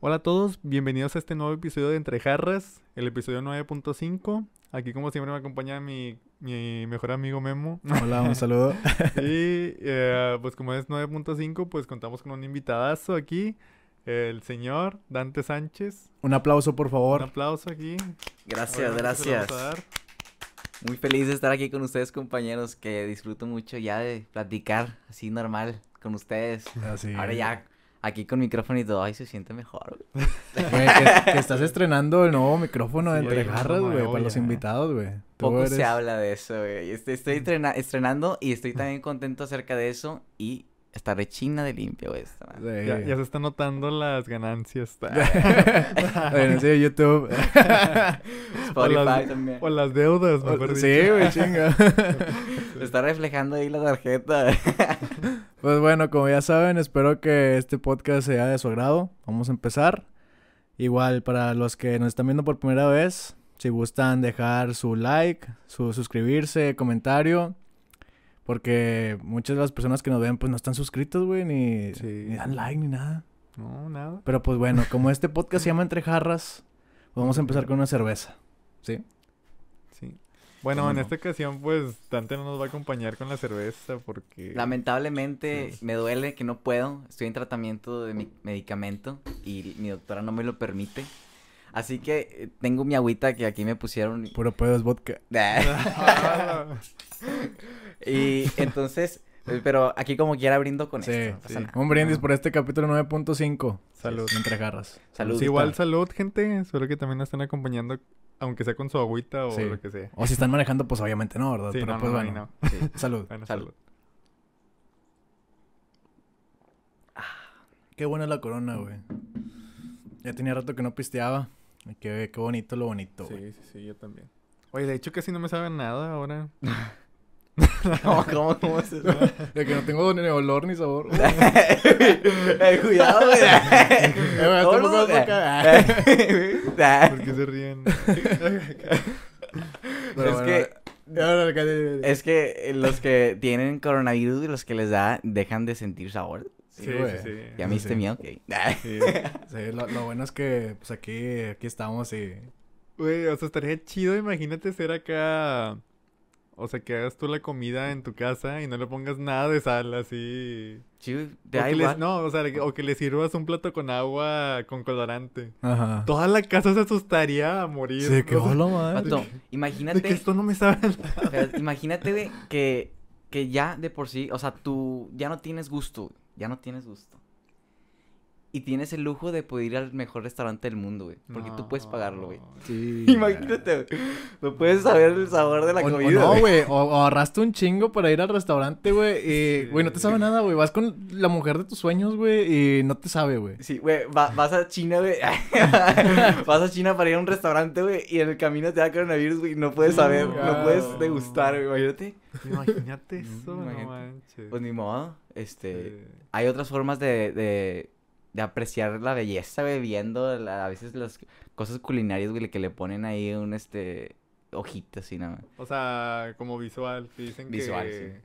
Hola a todos, bienvenidos a este nuevo episodio de Entre Jarras, el episodio 9.5. Aquí como siempre me acompaña mi, mejor amigo Memo. Hola, un saludo. y eh, pues como es 9.5, pues contamos con un invitadazo aquí, el señor Dante Sánchez. Un aplauso, por favor. Un aplauso aquí. Gracias, gracias. Muy feliz de estar aquí con ustedes, compañeros, que disfruto mucho ya de platicar así normal con ustedes. Ahora ya Aquí con micrófono y todo, ay, se siente mejor, que, estás estrenando el nuevo micrófono de Entre güey, para los invitados, güey. Poco se habla de eso, güey. Estoy, estoy estrenando y estoy también contento acerca de eso y Está rechina de limpio esta. Ya, se están notando las ganancias. sí, YouTube. Spotify las, también. las deudas, me Sí, güey, chinga. está reflejando ahí la tarjeta. pues bueno, como ya saben, espero que este podcast sea de su agrado. Vamos a empezar. Igual, para los que nos están viendo por primera vez, si gustan dejar su like, su suscribirse, comentario. Porque muchas de las personas que nos ven, pues no están suscritos, güey, ni, ni dan like, ni nada. No, nada. Pero pues bueno, como este podcast se llama Entre Jarras, pues, vamos a empezar con una cerveza. ¿Sí? Sí. Bueno, en esta ocasión, pues Dante no nos va a acompañar con la cerveza porque. Lamentablemente me duele que no puedo. Estoy en tratamiento de mi medicamento y mi doctora no me lo permite. Así que eh, tengo mi agüita que aquí me pusieron. Puro pedo es vodka. Ah. Y entonces, eh, pero aquí como quiera brindo con esto. Un brindis por este capítulo 9.5. Salud. entre garras. Salud. igual salud, gente. Espero que también nos estén acompañando aunque sea con su agüita o lo que sea. O si están manejando, pues obviamente no, ¿verdad? Pero pues bueno. Salud. Bueno, salud. Ah. qué buena es la corona, güey. Ya tenía rato que no pisteaba. Qué, qué bonito lo bonito, güey. Sí, sí, sí, yo también. Oye, de hecho casi no me saben nada ahora. No, ¿cómo, cómo es eso? De que no tengo ni olor ni sabor. Eh, cuidado, güey. Eh, eh, eh. ¿Por qué se ríen? es que... Es que los que tienen coronavirus y los que les da, dejan de sentir sabor. Sí, sí, güey. sí, sí. ¿Ya me este miedo? lo, bueno es que pues aquí, aquí estamos y... Güey, o sea, estaría chido, imagínate ser acá... O sea, que hagas tú la comida en tu casa y no le pongas nada de sal, así. Sí, de ahí No, o sea, o que le sirvas un plato con agua con colorante. Ajá. Toda la casa se asustaría a morir. Sí, qué hola, madre. imagínate. que esto no me sabe imagínate que, que ya de por sí, o sea, tú ya no tienes gusto. Ya no tienes gusto y tienes el lujo de poder ir al mejor restaurante del mundo, güey. Porque tú puedes pagarlo, güey. Sí. Imagínate, güey. No puedes saber el sabor de la comida. no, güey. O, ahorraste un chingo para ir al restaurante, güey. Y, güey, no te sabe nada, güey. Vas con la mujer de tus sueños, güey. Y no te sabe, güey. Sí, güey. vas a China, güey. vas a China para ir a un restaurante, güey. Y en el camino te da coronavirus, güey. No puedes saber. No, puedes degustar, güey. Imagínate. Imagínate eso, no, manches. Pues ni modo. Este. Hay otras formas de de apreciar la belleza, bebiendo, a veces las cosas culinarias, güey, que le ponen ahí un, este, ojito, así nada O sea, como visual, que dicen visual, que... Sí.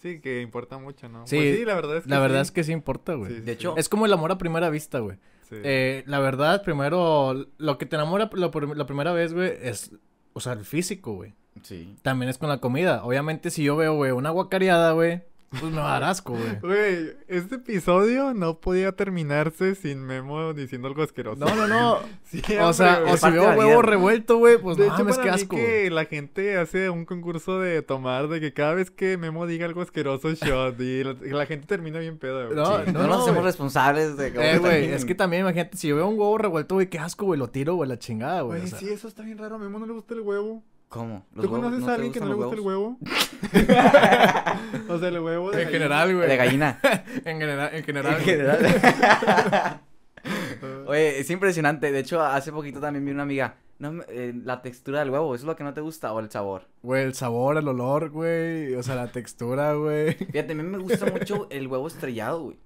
Sí, que importa mucho, ¿no? Sí, pues la verdad es que La verdad es que sí importa, güey. de hecho... Es como el amor a primera vista, güey. Eh, la verdad, primero, lo que te enamora la, la primera vez, güey, es, o sea, el físico, güey. Sí. También es con la comida. Obviamente, si yo veo, güey, una guacareada, güey, pues me va a dar asco, güey. Güey, este episodio no podía terminarse sin Memo diciendo algo asqueroso. No, no, no. o sea, o si veo huevo revuelto, güey, pues no es que asco. Mí que la gente hace un concurso de tomar de que cada vez que Memo diga algo asqueroso, shot. Y la, gente termina bien pedo, güey. No, no, no, nos hacemos responsables de eh, güey, es que también, imagínate, si yo veo un huevo revuelto, güey, qué asco, güey, lo tiro, güey, la chingada, güey. Güey, sí, eso está bien raro. A Memo no le gusta el huevo. ¿Cómo? ¿Tú conoces a alguien que no le gusta el huevo? o sea, el huevo de En gallina. general, güey. De gallina. en general, en general. Oye, es impresionante. De hecho, hace poquito también vi una amiga. No, eh, la textura del huevo, ¿eso es lo que no te gusta o el sabor? Güey, el sabor, el olor, güey. O sea, la textura, güey. Fíjate, a mí me gusta mucho el huevo estrellado, güey.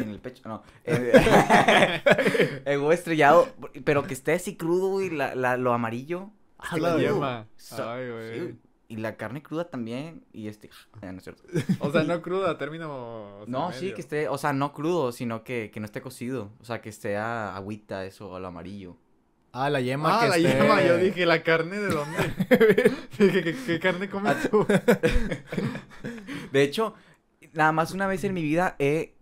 En el pecho, no. Eh, el, huevo estrellado, pero que esté así crudo, güey, la, la, lo amarillo la yema. güey. Y la carne cruda también. Y este. O sea, no cruda, término. no, sí, que esté. O sea, no crudo, sino que, no esté cocido. O sea, que esté a agüita, eso, a lo amarillo. Ah, la yema. Ah, la yema. Yo dije, ¿la carne de dónde? dije, ¿qué, carne comes ah, tú? de hecho, nada más una vez en mi vida he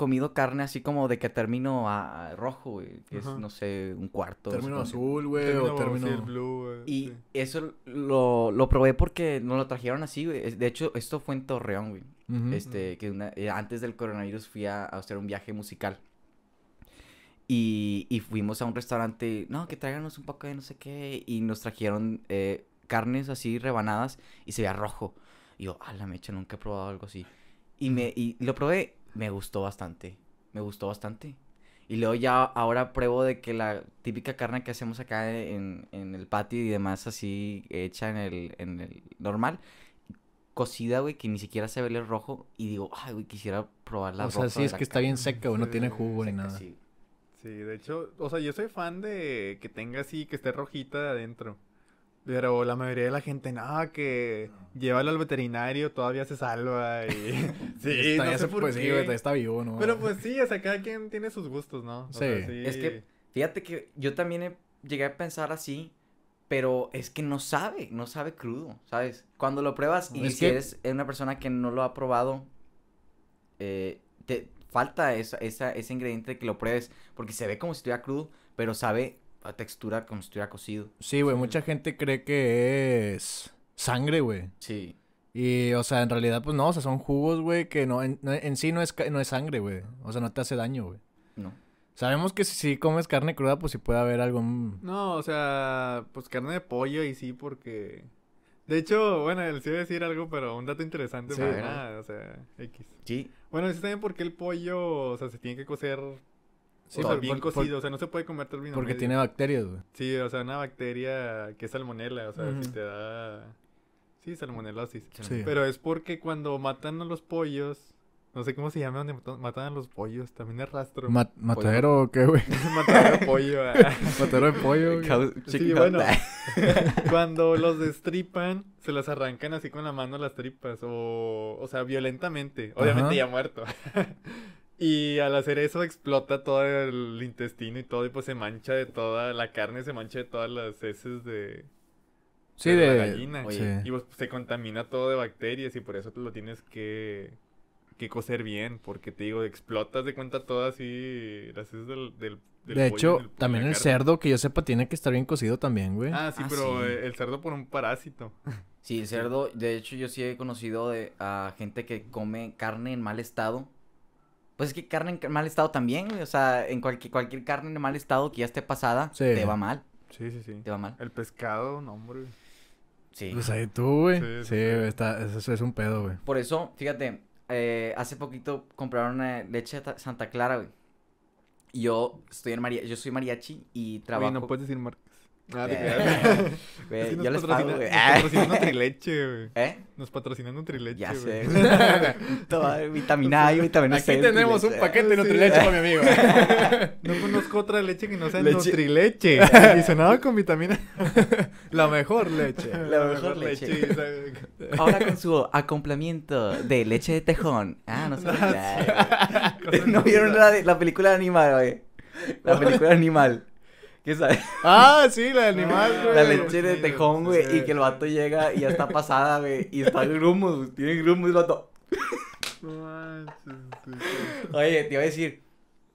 comido carne así como de que termino a rojo, güey. Que es, no sé, un cuarto. termino azul, güey, o termino blue, güey. Y eso lo, probé porque nos lo trajeron así, güey. De hecho, esto fue en Torreón, güey. este, que eh, antes del coronavirus fui a, hacer un viaje musical. Y, y, fuimos a un restaurante, no, que tráiganos un poco de no sé qué. Y nos trajeron eh, carnes así rebanadas y se veía rojo. Y yo, a la mecha, nunca he probado algo así. Y, me, y lo probé me gustó bastante. Me gustó bastante. Y luego ya ahora pruebo de que la típica carne que hacemos acá en, en el patio y demás, así hecha en el, en el normal, cocida, güey, que ni siquiera se ve el rojo. Y digo, ay, güey, quisiera probar la O sea, sí, es que está bien seca, güey, no tiene jugo ni nada. Sí. sí, de hecho, o sea, yo soy fan de que tenga así, que esté rojita adentro. Pero la mayoría de la gente, nada, que llévalo al veterinario, todavía se salva y... sí, está, pues, está vivo, ¿no? Pero pues sí, o sea, cada quien tiene sus gustos, ¿no? sí. sí. Es que, fíjate que yo también llegué a pensar así, pero es que no sabe, no sabe crudo, ¿sabes? Cuando lo pruebas y si eres una persona que no lo ha probado, eh, te falta ese ingrediente que lo pruebes, porque se ve como si estuviera crudo, pero sabe a textura como si estuviera cocido. Sí, güey, mucha gente cree que es sangre, güey. Sí. Y, o sea, en realidad, pues no, o sea, son jugos, güey, que no en, sí no es, no es sangre, güey. O sea, no te hace daño, güey. No. Sabemos que si, comes carne cruda, pues sí puede haber algún... No, o sea, pues carne de pollo y sí, porque... De hecho, bueno, les iba a decir algo, pero un dato interesante, sí, nada, o sea, X. Sí. Bueno, sí también porque el pollo, o sea, se tiene que cocer Sí, o sea, bien cocido, o sea, no se puede comer todo Porque tiene bacterias, güey. Sí, o sea, una bacteria que es salmonela, o sea, si te da... Sí, salmonelosis. Sí. Pero es porque cuando matan a los pollos, no sé cómo se llama donde matan a los pollos. También es rastro. ¿Matadero o qué, güey? matadero de pollo. Ah. matadero de pollo. sí, bueno. cuando los destripan, se las arrancan así con la mano las tripas. O, o sea, violentamente. Obviamente ya muerto. Y al hacer eso explota todo el intestino y todo, y pues se mancha de toda la carne, se mancha de todas las heces de, sí, de, la gallina. Y pues se contamina todo de bacterias y por eso te lo tienes que, que cocer bien, porque te digo, explotas de cuenta todas y las heces del, del de hecho, también el cerdo, que yo sepa, tiene que estar bien cocido también, güey. Ah, sí, ah, pero el cerdo por un parásito. Sí, el cerdo, de hecho, yo sí he conocido de, a gente que come carne en mal estado pues es que carne en mal estado también, güey. O sea, en cualquier, cualquier carne en mal estado que ya esté pasada, te va mal. Sí, sí, sí. Te va mal. El pescado, no, hombre. Sí. Pues ahí tú, güey. Sí, está, eso es un pedo, güey. Por eso, fíjate, eh, hace poquito compraron una eh, leche Santa Clara, güey. Yo estoy en mariachi, yo soy mariachi y trabajo. Oye, no puedes decir marca. Ah, eh, yo les pago, Nos patrocinan Nutrileche, güey. ¿Eh? Nos patrocinan Nutrileche, Ya sé, vitamina A y vitamina Aquí C. tenemos un paquete de Nutrileche para mi amigo. no conozco otra leche que no sea Nutrileche. Dice nada con vitamina... La mejor leche. La, mejor, leche. Ahora con su acompañamiento de leche de tejón. Ah, no sé. No, vieron la, la película animal, güey. La película animal. ¿Qué sabes? Ah, sí, la animal, La leche de tejón, güey. Y que el vato llega y ya está pasada, güey. Y está grumos, tiene grumos el vato. Oye, te iba a decir,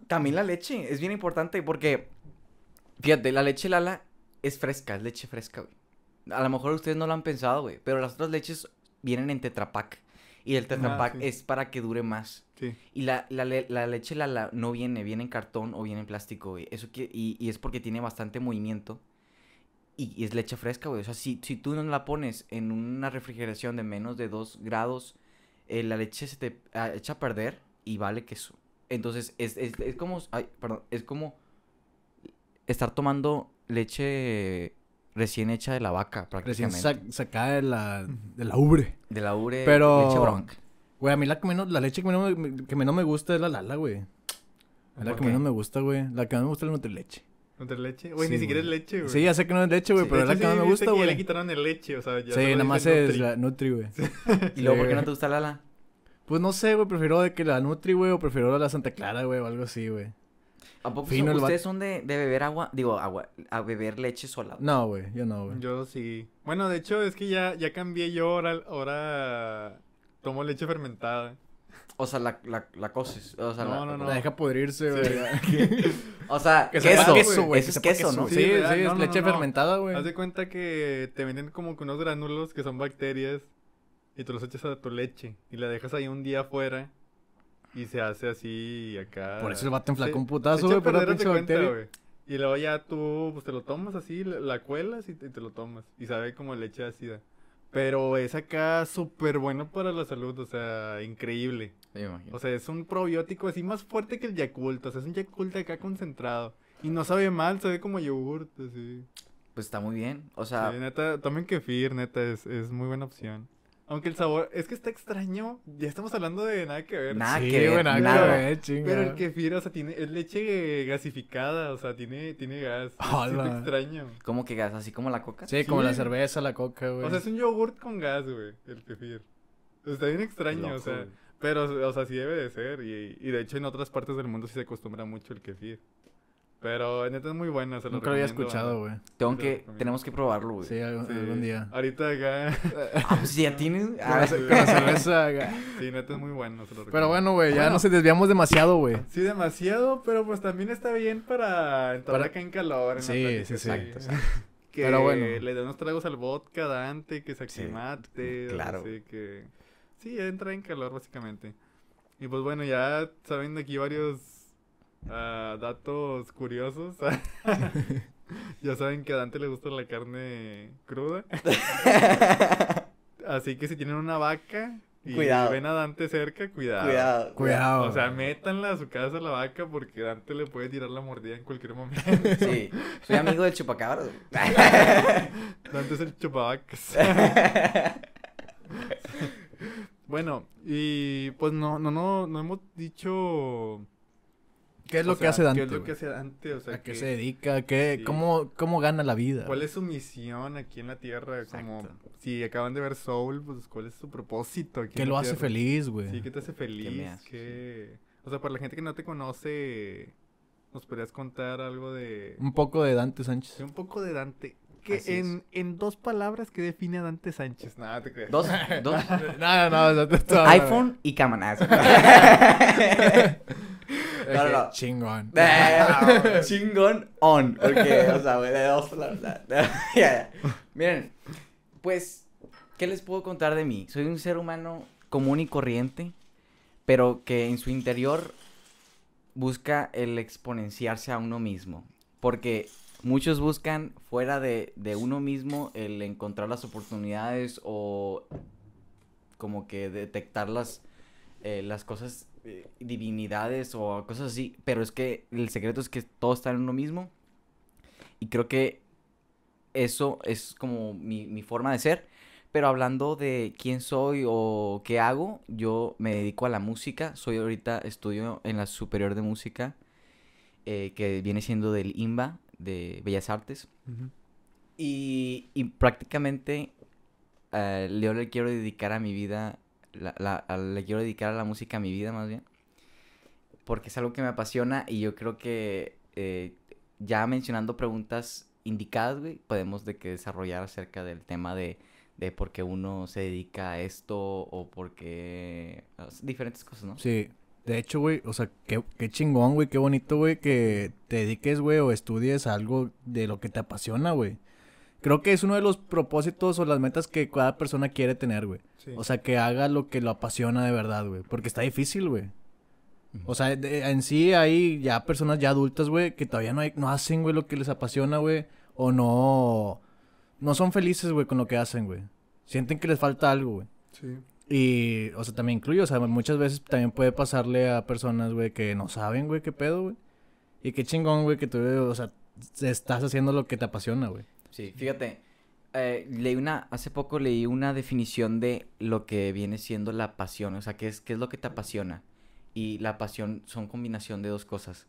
también la leche es bien importante porque, fíjate, la leche Lala es fresca, es leche fresca, güey. A lo mejor ustedes no lo han pensado, güey, pero las otras leches vienen en Tetrapac. Y el Tetrapac ah, es para que dure más. Y la, leche la, no viene, viene en cartón o viene en plástico, Eso que, y, es porque tiene bastante movimiento. Y, es leche fresca, güey. O sea, si, si, tú no la pones en una refrigeración de menos de 2 grados, eh, la leche se te ah, echa a perder y vale queso. Entonces, es, como. Es como estar tomando leche recién hecha de la vaca, prácticamente. Recién sacada de la, de ubre. De la ubre. Leche bronca. Güey, a mí la, que menos, la leche que menos, me, que menos me gusta es la Lala, güey. La que menos me gusta, güey. La que más me gusta es la Nutrileche. leche Güey, ni siquiera es leche, güey. Sí, ya sé que no es leche, güey, pero es la que más me gusta, güey. le quitaron el leche, o sea, ya Sí, nada más es la Nutri, güey. ¿Y luego por qué no te gusta Lala? Pues no sé, güey, prefiero de que la Nutri, güey, o prefiero la Santa Clara, güey, o algo así, güey. ¿A poco son, ustedes son de, de, beber agua? Digo, agua, a beber leche sola. No, güey, yo no, güey. Yo sí. Bueno, de hecho, es que ya, ya cambié yo ahora, ahora Tomo leche fermentada. O sea, la, la, la coces. O sea, no, la, no, no. La deja pudrirse, güey. o sea, queso. güey. es queso, ¿no? Sí, sí, es leche fermentada, güey. Haz de cuenta que te venden como que unos granulos que son bacterias y te los echas a tu leche y la dejas ahí un día afuera y se hace así acá. Por eso el vato flaco un putazo, güey, por la pinche bacteria. y luego ya tú, pues te lo tomas así, la, cuelas y te lo tomas. Y sabe como leche ácida. Pero es acá súper bueno para la salud, o sea, increíble. O sea, es un probiótico así más fuerte que el Yakult, o sea, es un Yakult acá concentrado. Y no sabe mal, sabe como yogurt, así. Pues está muy bien, o sea... neta, tomen kefir, neta, es, es muy buena opción. Aunque el sabor es que está extraño. Ya estamos hablando de nada que ver. Nada que ver, nada, Pero el kefir, o sea, tiene, es leche gasificada, o sea, tiene, tiene gas. Hola. Ah, extraño. ¿Cómo que gas? ¿Así como la coca? Sí, como la cerveza, la coca, güey. O sea, es un yogurt con gas, güey, el kefir. Está bien extraño, o sea. Pero, o sea, sí debe de ser. Y, y de hecho, en otras partes del mundo sí se acostumbra mucho el kefir. Pero neta es muy buena, se lo Nunca lo había escuchado, güey. Tengo que, tenemos que probarlo, güey. Sí, algún, día. Ahorita acá. sí ah, pues, ya tienes. Ah. la cerveza Sí, neta es muy buena, Pero bueno, güey, ya nos desviamos demasiado, güey. Sí, demasiado, pero pues también está bien para entrar acá en calor. En sí, sí, sí, Exacto. que pero bueno. le dé unos tragos al vodka Dante, que se aclimate. claro. Así que. Sí, entra en calor, básicamente. Y pues bueno, ya saben de aquí varios Ah, datos curiosos. ya saben que a Dante le gusta la carne cruda. Así que si tienen una vaca y ven a Dante cerca, cuidado. Cuidado. Cuidado. O sea, métanla a su casa la vaca porque Dante le puede tirar la mordida en cualquier momento. Sí. Soy amigo del chupacabras. Dante es el chupavacas. bueno, y pues no, no, no, no hemos dicho ¿Qué es lo que hace Dante? ¿Qué que ¿A qué se dedica? Qué, cómo, gana la vida? ¿Cuál es su misión aquí en la Tierra? Como, si acaban de ver Soul, pues ¿cuál es su propósito ¿Qué lo hace feliz, güey? Sí, ¿qué te hace feliz? O sea, para la gente que no te conoce, ¿nos podrías contar algo de... Un poco de Dante Sánchez. un poco de Dante. Que en, en, dos palabras que define a Dante Sánchez. Nada, te crees. Dos. dos... no, no, iPhone y cámara. Chingón. chingón on. Porque, Miren, pues, ¿qué les puedo contar de mí? Soy un ser humano común y corriente, pero que en su interior busca el exponenciarse a uno mismo. Porque muchos buscan fuera de, uno mismo el encontrar las oportunidades o como que detectar las eh, cosas divinidades o cosas así, pero es que el secreto es que todo está en uno mismo. Y creo que eso es como mi, forma de ser. Pero hablando de quién soy o qué hago, yo me dedico a la música. Soy ahorita, estudio en la Superior de Música, eh, que viene siendo del IMBA, de Bellas Artes. y, prácticamente, Leo eh, le quiero dedicar a mi vida la, la, le quiero dedicar a la música a mi vida más bien. Porque es algo que me apasiona y yo creo que eh, ya mencionando preguntas indicadas, güey, podemos de que desarrollar acerca del tema de, de por qué uno se dedica a esto o por qué... Diferentes cosas, ¿no? Sí. De hecho, güey, o sea, qué, qué chingón, güey, qué bonito, güey, que te dediques, güey, o estudies algo de lo que te apasiona, güey. Creo que es uno de los propósitos o las metas que cada persona quiere tener, güey. O sea, que haga lo que lo apasiona de verdad, güey. Porque está difícil, güey. O sea, en sí hay ya personas ya adultas, güey, que todavía no, no hacen, güey, lo que les apasiona, güey. O no... No son felices, güey, con lo que hacen, güey. Sienten que les falta algo, güey. Sí. Y, o sea, también incluyo, o sea, muchas veces también puede pasarle a personas, güey, que no saben, güey, qué pedo, güey. Y qué chingón, güey, que tú, o sea, estás haciendo lo que te apasiona, güey. Sí, fíjate. Eh, leí una, hace poco leí una definición de lo que viene siendo la pasión, o sea, ¿qué es, qué es lo que te apasiona? Y la pasión son combinación de dos cosas,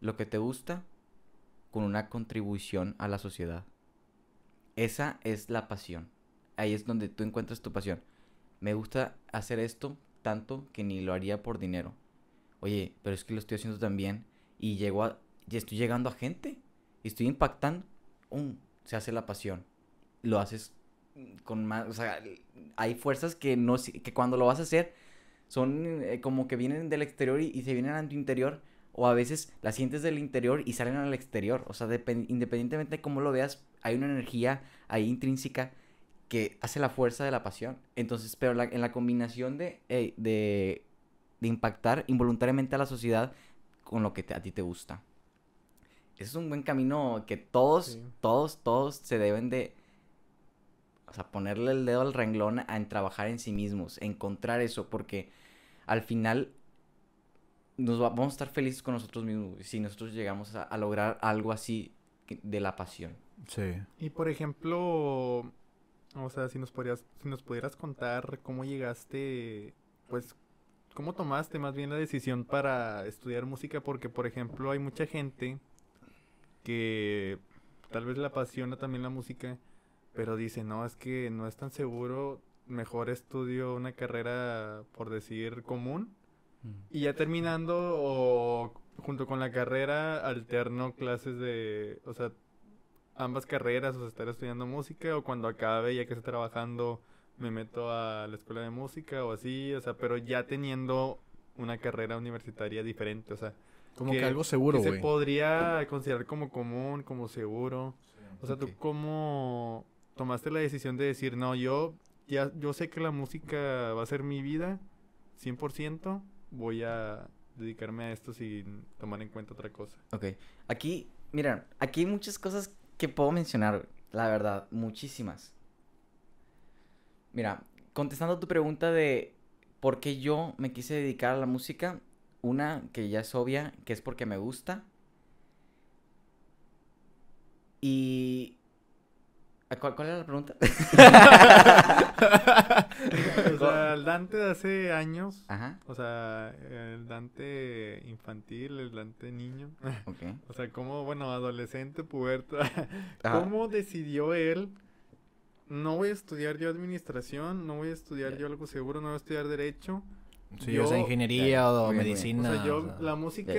lo que te gusta con una contribución a la sociedad. Esa es la pasión, ahí es donde tú encuentras tu pasión. Me gusta hacer esto tanto que ni lo haría por dinero. Oye, pero es que lo estoy haciendo también y y estoy llegando a gente y estoy impactando. un se hace la pasión. Lo haces con más, o sea, hay fuerzas que no que cuando lo vas a hacer son eh, como que vienen del exterior y, se vienen a tu interior o a veces las sientes del interior y salen al exterior, o sea, independientemente de cómo lo veas, hay una energía ahí intrínseca que hace la fuerza de la pasión. Entonces, pero en la combinación eh, de, impactar involuntariamente a la sociedad con lo que a ti te gusta es un buen camino que todos, todos, todos se deben de, o sea, ponerle el dedo al renglón en trabajar en sí mismos, encontrar eso, porque al final nos vamos a estar felices con nosotros mismos si nosotros llegamos a, a lograr algo así de la pasión. Sí. Y por ejemplo, o sea, si nos podrías, si nos pudieras contar cómo llegaste, pues, cómo tomaste más bien la decisión para estudiar música, porque por ejemplo hay mucha gente que tal vez le apasiona también la música, pero dice, no, es que no es tan seguro, mejor estudio una carrera, por decir, común. Y ya terminando, o junto con la carrera, alterno clases de, o sea, ambas carreras, o estar estudiando música, o cuando acabe, ya que estoy trabajando, me meto a la escuela de música, o así, o sea, pero ya teniendo una carrera universitaria diferente, o sea, como que, algo seguro, güey. Se podría considerar como común, como seguro. O sea, tú cómo tomaste la decisión de decir, no, yo ya yo sé que la música va a ser mi vida, 100%, voy a dedicarme a esto sin tomar en cuenta otra cosa. Ok, aquí, mira, aquí hay muchas cosas que puedo mencionar, la verdad, muchísimas. Mira, contestando a tu pregunta de por qué yo me quise dedicar a la música, una que ya es obvia, que es porque me gusta. Y... ¿Cuál, era la pregunta? o sea, el Dante de hace años. O sea, el Dante infantil, el Dante niño. O sea, como, bueno, adolescente, puberta. ¿Cómo decidió él no voy a estudiar yo administración, no voy a estudiar yo algo seguro, no voy a estudiar derecho yo, o sea, ingeniería o medicina. yo, la música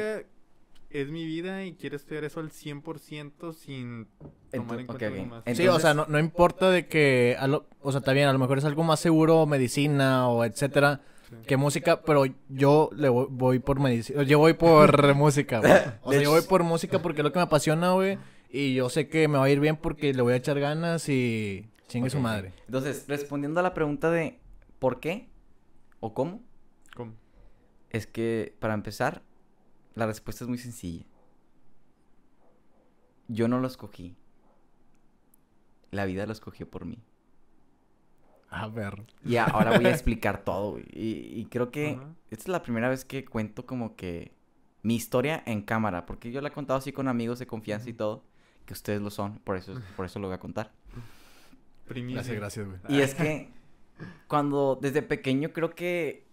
es mi vida y quiero estudiar eso al 100% sin tomar en cuenta okay, más. sí, o sea, no, importa de que, o sea, está bien, a lo mejor es algo más seguro, medicina o etcétera. que música, pero yo le voy, por medicina, yo voy por música, güey. O sea, yo voy por música porque es lo que me apasiona, güey, y yo sé que me va a ir bien porque le voy a echar ganas y chingue su madre. Entonces, respondiendo a la pregunta de ¿por qué o cómo? es que, para empezar, la respuesta es muy sencilla. Yo no lo escogí. La vida lo escogió por mí. A ver. Y ahora voy a explicar todo. Y, y creo que esta es la primera vez que cuento como que mi historia en cámara. Porque yo la he contado así con amigos de confianza y todo. Que ustedes lo son. Por eso, por eso lo voy a contar. Gracias, gracias, Y es que cuando desde pequeño creo que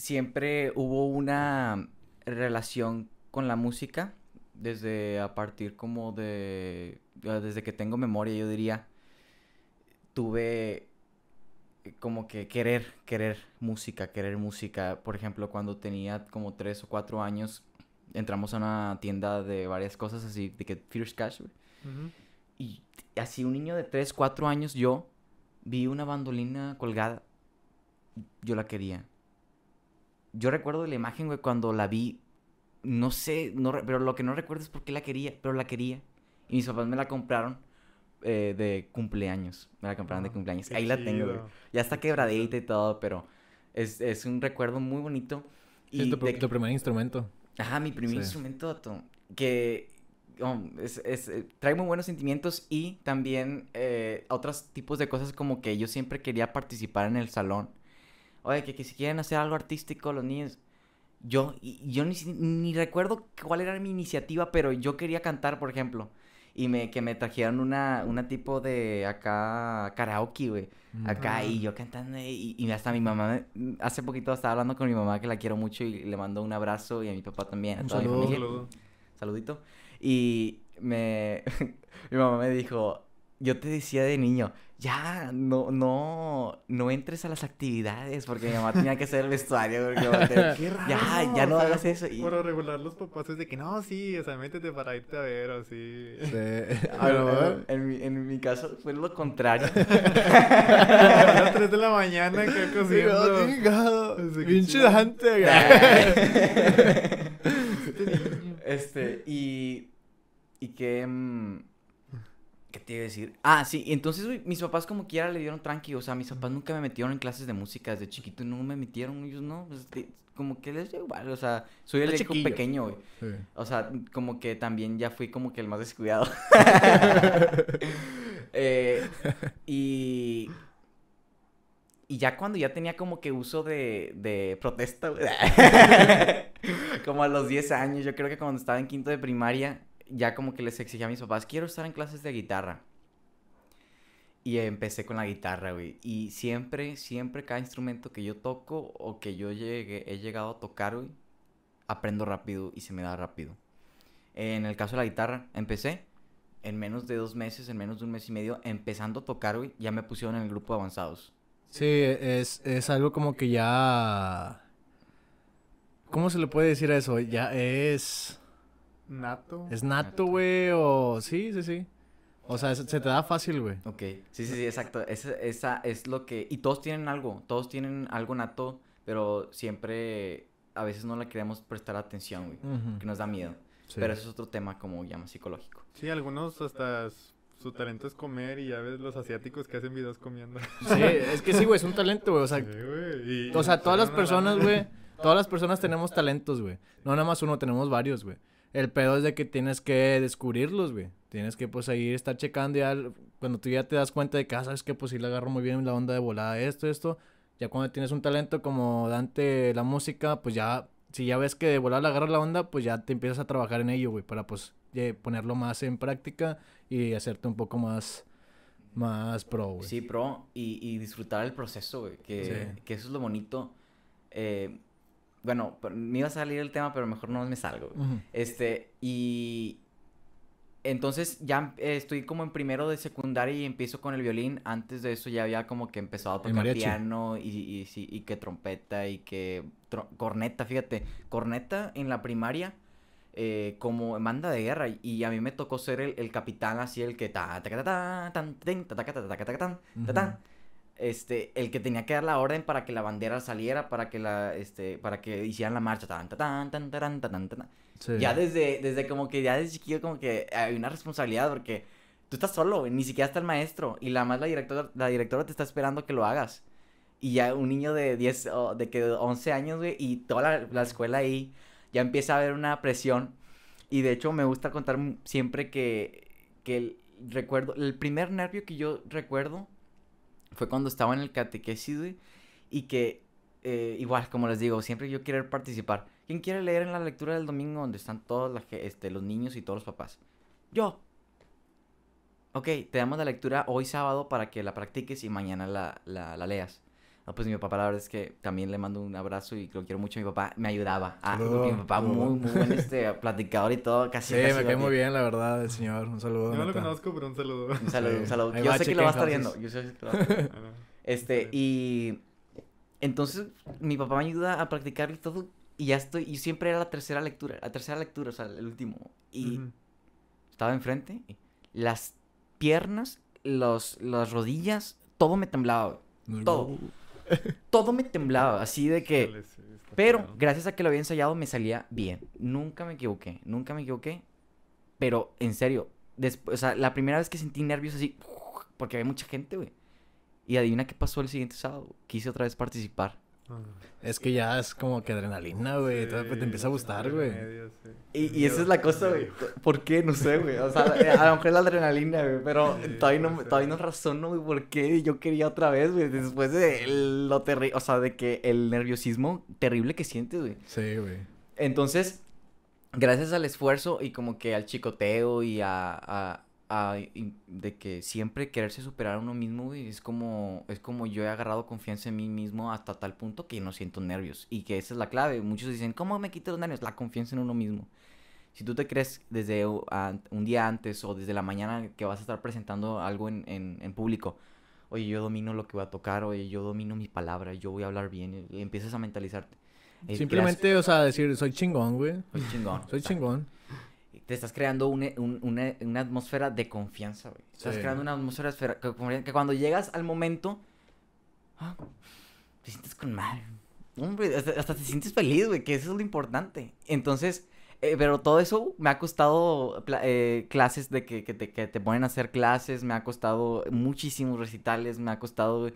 siempre hubo una relación con la música desde a partir como de desde que tengo memoria yo diría tuve como que querer querer música querer música por ejemplo cuando tenía como tres o cuatro años entramos a una tienda de varias cosas así de que Fierce Cash y así un niño de tres cuatro años yo vi una bandolina colgada yo la quería yo recuerdo la imagen, güey, cuando la vi, no sé, no pero lo que no recuerdo es por qué la quería, pero la quería. Y mis papás me la compraron eh, de cumpleaños. Me la compraron de ah, cumpleaños. Ahí la tengo, güey. Ya está quebradita y todo, pero es, un recuerdo muy bonito. Y es tu, primer instrumento. Ajá, mi primer instrumento, Que oh, eh, trae muy buenos sentimientos y también eh, otros tipos de cosas como que yo siempre quería participar en el salón Oye, que, si quieren hacer algo artístico los niños. Yo, yo ni, ni, recuerdo cuál era mi iniciativa, pero yo quería cantar, por ejemplo. Y me, que me trajeron una, una tipo de acá karaoke, güey. Mm, acá, y yo cantando. Y, y, hasta mi mamá, hace poquito estaba hablando con mi mamá, que la quiero mucho, y le mandó un abrazo, y a mi papá también. Un saludo, Saludito. Y me, mi mamá me dijo, yo te decía de niño, ya, no, no, no entres a las actividades porque mi mamá tenía que hacer el vestuario. Porque ya, ya no hagas eso. Y... Por regular los papás es de que no, sí, o sea, métete para irte a ver o sí. sí. en, mi, en, mi, caso fue lo contrario. a las 3 de la mañana que cociendo. Qué chidante. este, y... Y que... Mm, ¿Qué te iba a decir? Ah, sí, entonces, mis papás como quiera le dieron tranqui, o sea, mis papás nunca me metieron en clases de música desde chiquito, no me metieron, ellos no, pues, como que les igual, o sea, soy el chico pequeño, güey. O sea, como que también ya fui como que el más descuidado. Eh, y... Y ya cuando ya tenía como que uso de, de protesta, como a los 10 años, yo creo que cuando estaba en quinto de primaria, ya como que les exigía a mis papás, quiero estar en clases de guitarra. Y empecé con la guitarra, güey. Y siempre, siempre cada instrumento que yo toco o que yo llegué, he llegado a tocar, güey, aprendo rápido y se me da rápido. En el caso de la guitarra, empecé en menos de dos meses, en menos de un mes y medio, empezando a tocar, güey, ya me pusieron en el grupo de avanzados. Sí, es, es algo como que ya... ¿Cómo se le puede decir a eso? Ya es... Nato. Es nato, güey, o... Sí, sí, sí. O sea, se te da fácil, güey. Ok. Sí, sí, sí, exacto. Es, esa es lo que... Y todos tienen algo. Todos tienen algo nato, pero siempre... A veces no le queremos prestar atención, güey. Que nos da miedo. Pero eso es otro tema como llama psicológico. Sí, algunos hasta su talento es comer y ya ves los asiáticos que hacen videos comiendo. Sí, es que sí, güey, es un talento, güey. O sea, o sea todas las personas, güey, todas las personas tenemos talentos, güey. No nada más uno, tenemos varios, güey. El pedo es de que tienes que descubrirlos, güey. Tienes que, pues, ahí estar checando ya. Cuando tú ya te das cuenta de que, ah, sabes que, pues, sí le agarro muy bien la onda de volada, esto, esto. Ya cuando tienes un talento como Dante, la música, pues ya, si ya ves que de volada le agarras la onda, pues ya te empiezas a trabajar en ello, güey, para, pues, ponerlo más en práctica y hacerte un poco más, más pro, güey. Sí, pro. Y, disfrutar el proceso, güey. Que, que eso es lo bonito. Eh, bueno, me iba a salir el tema, pero mejor no me salgo. Este, y. Entonces ya estoy como en primero de secundaria y empiezo con el violín. Antes de eso ya había como que empezado a tocar piano y, que trompeta y que corneta, fíjate. Corneta en la primaria eh, como manda de guerra y a mí me tocó ser el, capitán así el que ta ta ta ta ta ta ta ta ta ta ta ta ta ta este, el que tenía que dar la orden para que la bandera saliera, para que la, este, para que hicieran la marcha, tan, tan, tan, tan, tan, tan, Ya desde, desde como que ya desde chiquillo como que hay una responsabilidad porque tú estás solo, ni siquiera está el maestro y la más la directora, la directora te está esperando que lo hagas. Y ya un niño de 10, de que 11 años, güey, y toda la, la escuela ahí ya empieza a haber una presión. Y de hecho me gusta contar siempre que, que el, recuerdo, el primer nervio que yo recuerdo fue cuando estaba en el catequesis, y que, eh, igual, como les digo, siempre yo quiero participar. ¿Quién quiere leer en la lectura del domingo donde están todos este, los niños y todos los papás? Yo. Ok, te damos la lectura hoy sábado para que la practiques y mañana la leas pues mi papá, la verdad es que también le mando un abrazo y lo quiero mucho. Mi papá me ayudaba. Ah, mi papá, muy, muy buen este, platicador y todo, casi. Sí, me cae muy bien, la verdad, el señor. Un saludo. No lo conozco, pero un saludo. Un saludo, un saludo. Yo sé que lo va a estar viendo. Yo sé Este, y. Entonces, mi papá me ayuda a practicar y todo. Y ya estoy. Y siempre era la tercera lectura. La tercera lectura, o sea, el último. Y. Estaba enfrente. Las piernas, los, las rodillas, todo me temblaba, Todo todo me temblaba, así de que... pero gracias a que lo había ensayado me salía bien. Nunca me equivoqué, nunca me equivoqué. Pero en serio, después, la primera vez que sentí nervios así, porque había mucha gente, güey. Y adivina qué pasó el siguiente sábado. Quise otra vez participar. Es que ya es como que adrenalina, güey. te empieza a gustar, güey. Y, esa es la cosa, güey. ¿Por qué? No sé, güey. O sea, a lo mejor es la adrenalina, güey. Pero todavía, no, todavía no razono, güey, por qué yo quería otra vez, güey. Después de lo terrible, o sea, de que el nerviosismo terrible que sientes, güey. Sí, güey. Entonces, gracias al esfuerzo y como que al chicoteo y a de que siempre quererse superar a uno mismo, es como, es como yo he agarrado confianza en mí mismo hasta tal punto que no siento nervios. Y que esa es la clave. Muchos dicen, ¿cómo me quito los nervios? La confianza en uno mismo. Si tú te crees desde un día antes o desde la mañana que vas a estar presentando algo en, en, público, oye, yo domino lo que voy a tocar, oye, yo domino Mi palabra, yo voy a hablar bien, empiezas a mentalizarte. Simplemente, o sea, decir, soy chingón, güey. Soy chingón. soy chingón te estás creando e, una, atmósfera de confianza, güey. Estás creando una atmósfera que, que, cuando llegas al momento, ah, te sientes con mal. Hombre, hasta, te sientes feliz, güey, que eso es lo importante. Entonces, eh, pero todo eso me ha costado eh, clases de que, te, ponen a hacer clases, me ha costado muchísimos recitales, me ha costado...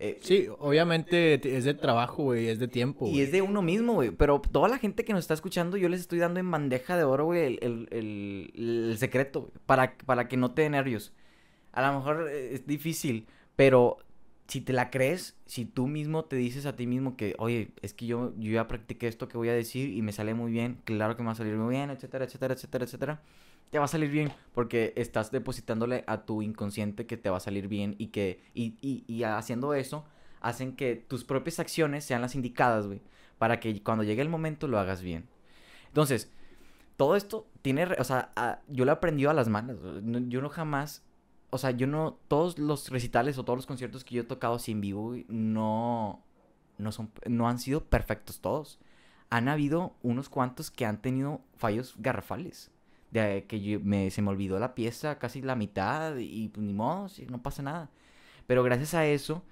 Eh, sí, obviamente es de trabajo, güey, es de tiempo. Y es de uno mismo, güey. Pero toda la gente que nos está escuchando, yo les estoy dando en bandeja de oro, güey, el, secreto, para, para que no te dé nervios. A lo mejor eh, es difícil, pero si te la crees, si tú mismo te dices a ti mismo que, oye, es que yo, yo ya practiqué esto que voy a decir y me sale muy bien, claro que me va a salir muy bien, etcétera, etcétera, etcétera, etcétera te va a salir bien porque estás depositándole a tu inconsciente que te va a salir bien y que y, y, y haciendo eso hacen que tus propias acciones sean las indicadas, güey, para que cuando llegue el momento lo hagas bien. Entonces, todo esto tiene, o sea, yo lo he aprendido a las manos yo no jamás, o sea, yo no todos los recitales o todos los conciertos que yo he tocado así en vivo no no son no han sido perfectos todos. Han habido unos cuantos que han tenido fallos garrafales de que se me olvidó la pieza casi la mitad y pues, ni modo, no pasa nada. Pero gracias a eso,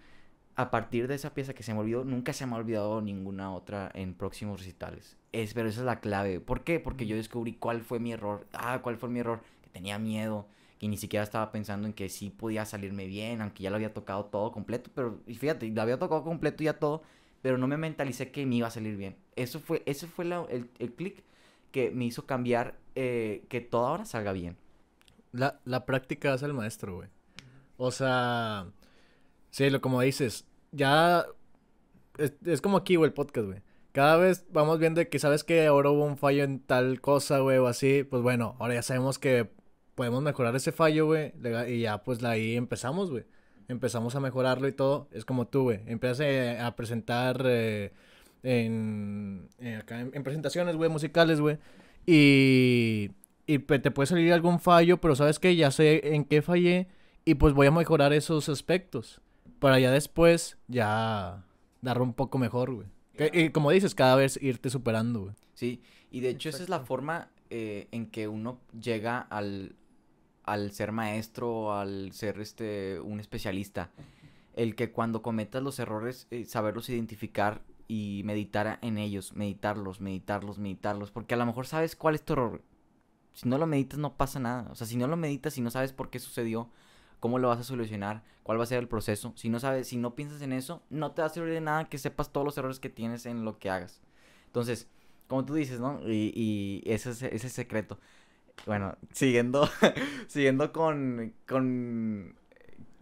a partir de esa pieza que se me olvidó, nunca se me ha olvidado ninguna otra en próximos recitales. Es, pero esa es la clave. ¿Por qué? Porque yo descubrí cuál fue mi error. Ah, cuál fue mi error. Que tenía miedo, que ni siquiera estaba pensando en que sí podía salirme bien, aunque ya lo había tocado todo completo. Pero y fíjate, lo había tocado completo ya todo, pero no me mentalicé que me iba a salir bien. Eso fue, eso fue el, el clic que me hizo cambiar eh, que todo ahora salga bien. La, la práctica es el maestro, güey. O sea, sí, lo como dices, ya es, como aquí, güey, el podcast, güey. Cada vez vamos viendo que sabes que ahora hubo un fallo en tal cosa, güey, o así. Pues bueno, ahora ya sabemos que podemos mejorar ese fallo, güey. Y ya, pues ahí empezamos, güey. Empezamos a mejorarlo y todo. Es como tú, güey. Empiezas eh, a presentar eh, en, en, presentaciones, güey, musicales, güey. Y, y te puede salir algún fallo, pero sabes que ya sé en qué fallé y pues voy a mejorar esos aspectos para ya después ya Dar un poco mejor, güey. Y como dices, cada vez irte superando, güey. Sí, y de hecho esa es la forma eh, en que uno llega al, al ser maestro, al ser este un especialista. El que cuando cometas los errores, eh, saberlos identificar y meditar en ellos, meditarlos, meditarlos, meditarlos, porque a lo mejor sabes cuál es tu error. Si no lo meditas no pasa nada, o sea, si no lo meditas si no sabes por qué sucedió, cómo lo vas a solucionar, cuál va a ser el proceso, si no sabes, si no piensas en eso, no te va a servir de nada que sepas todos los errores que tienes en lo que hagas. Entonces, como tú dices, ¿no? Y, ese es ese secreto. Bueno, siguiendo, siguiendo con, con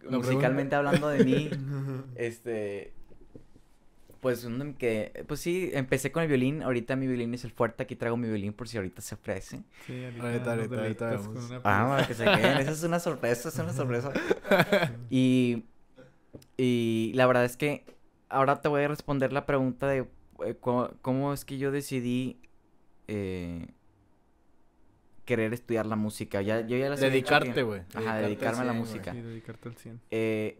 musicalmente hablando de mí, este, pues, em, que, pues sí, empecé con el violín. Ahorita mi violín es el fuerte. Aquí traigo mi violín por si ahorita se ofrece. Sí, ahorita, ahorita, ahorita. Ah, que se queden. Esa es una sorpresa, es una sorpresa. y, y la verdad es que ahora te voy a responder la pregunta de eh, cómo, es que yo decidí eh, querer estudiar la música. Ya, yo ya las Dedicarte, güey. Ajá, dedicarme a la música. Sí, dedicarte al 100. Eh,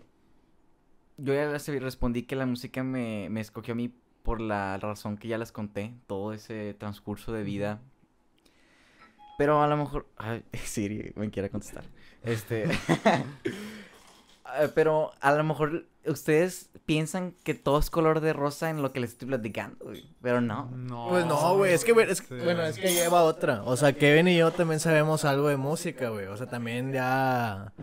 yo ya respondí que la música me, escogió a mí por la razón que ya les conté, todo ese transcurso de vida. Pero a lo mejor. Ay, Siri, me quiera contestar. Este. Pero a lo mejor ustedes piensan que todo es color de rosa en lo que les estoy platicando, güey. Pero no. Pues no, güey. Es que, bueno, es que lleva otra. O sea, Kevin y yo también sabemos algo de música, güey. O sea, también ya.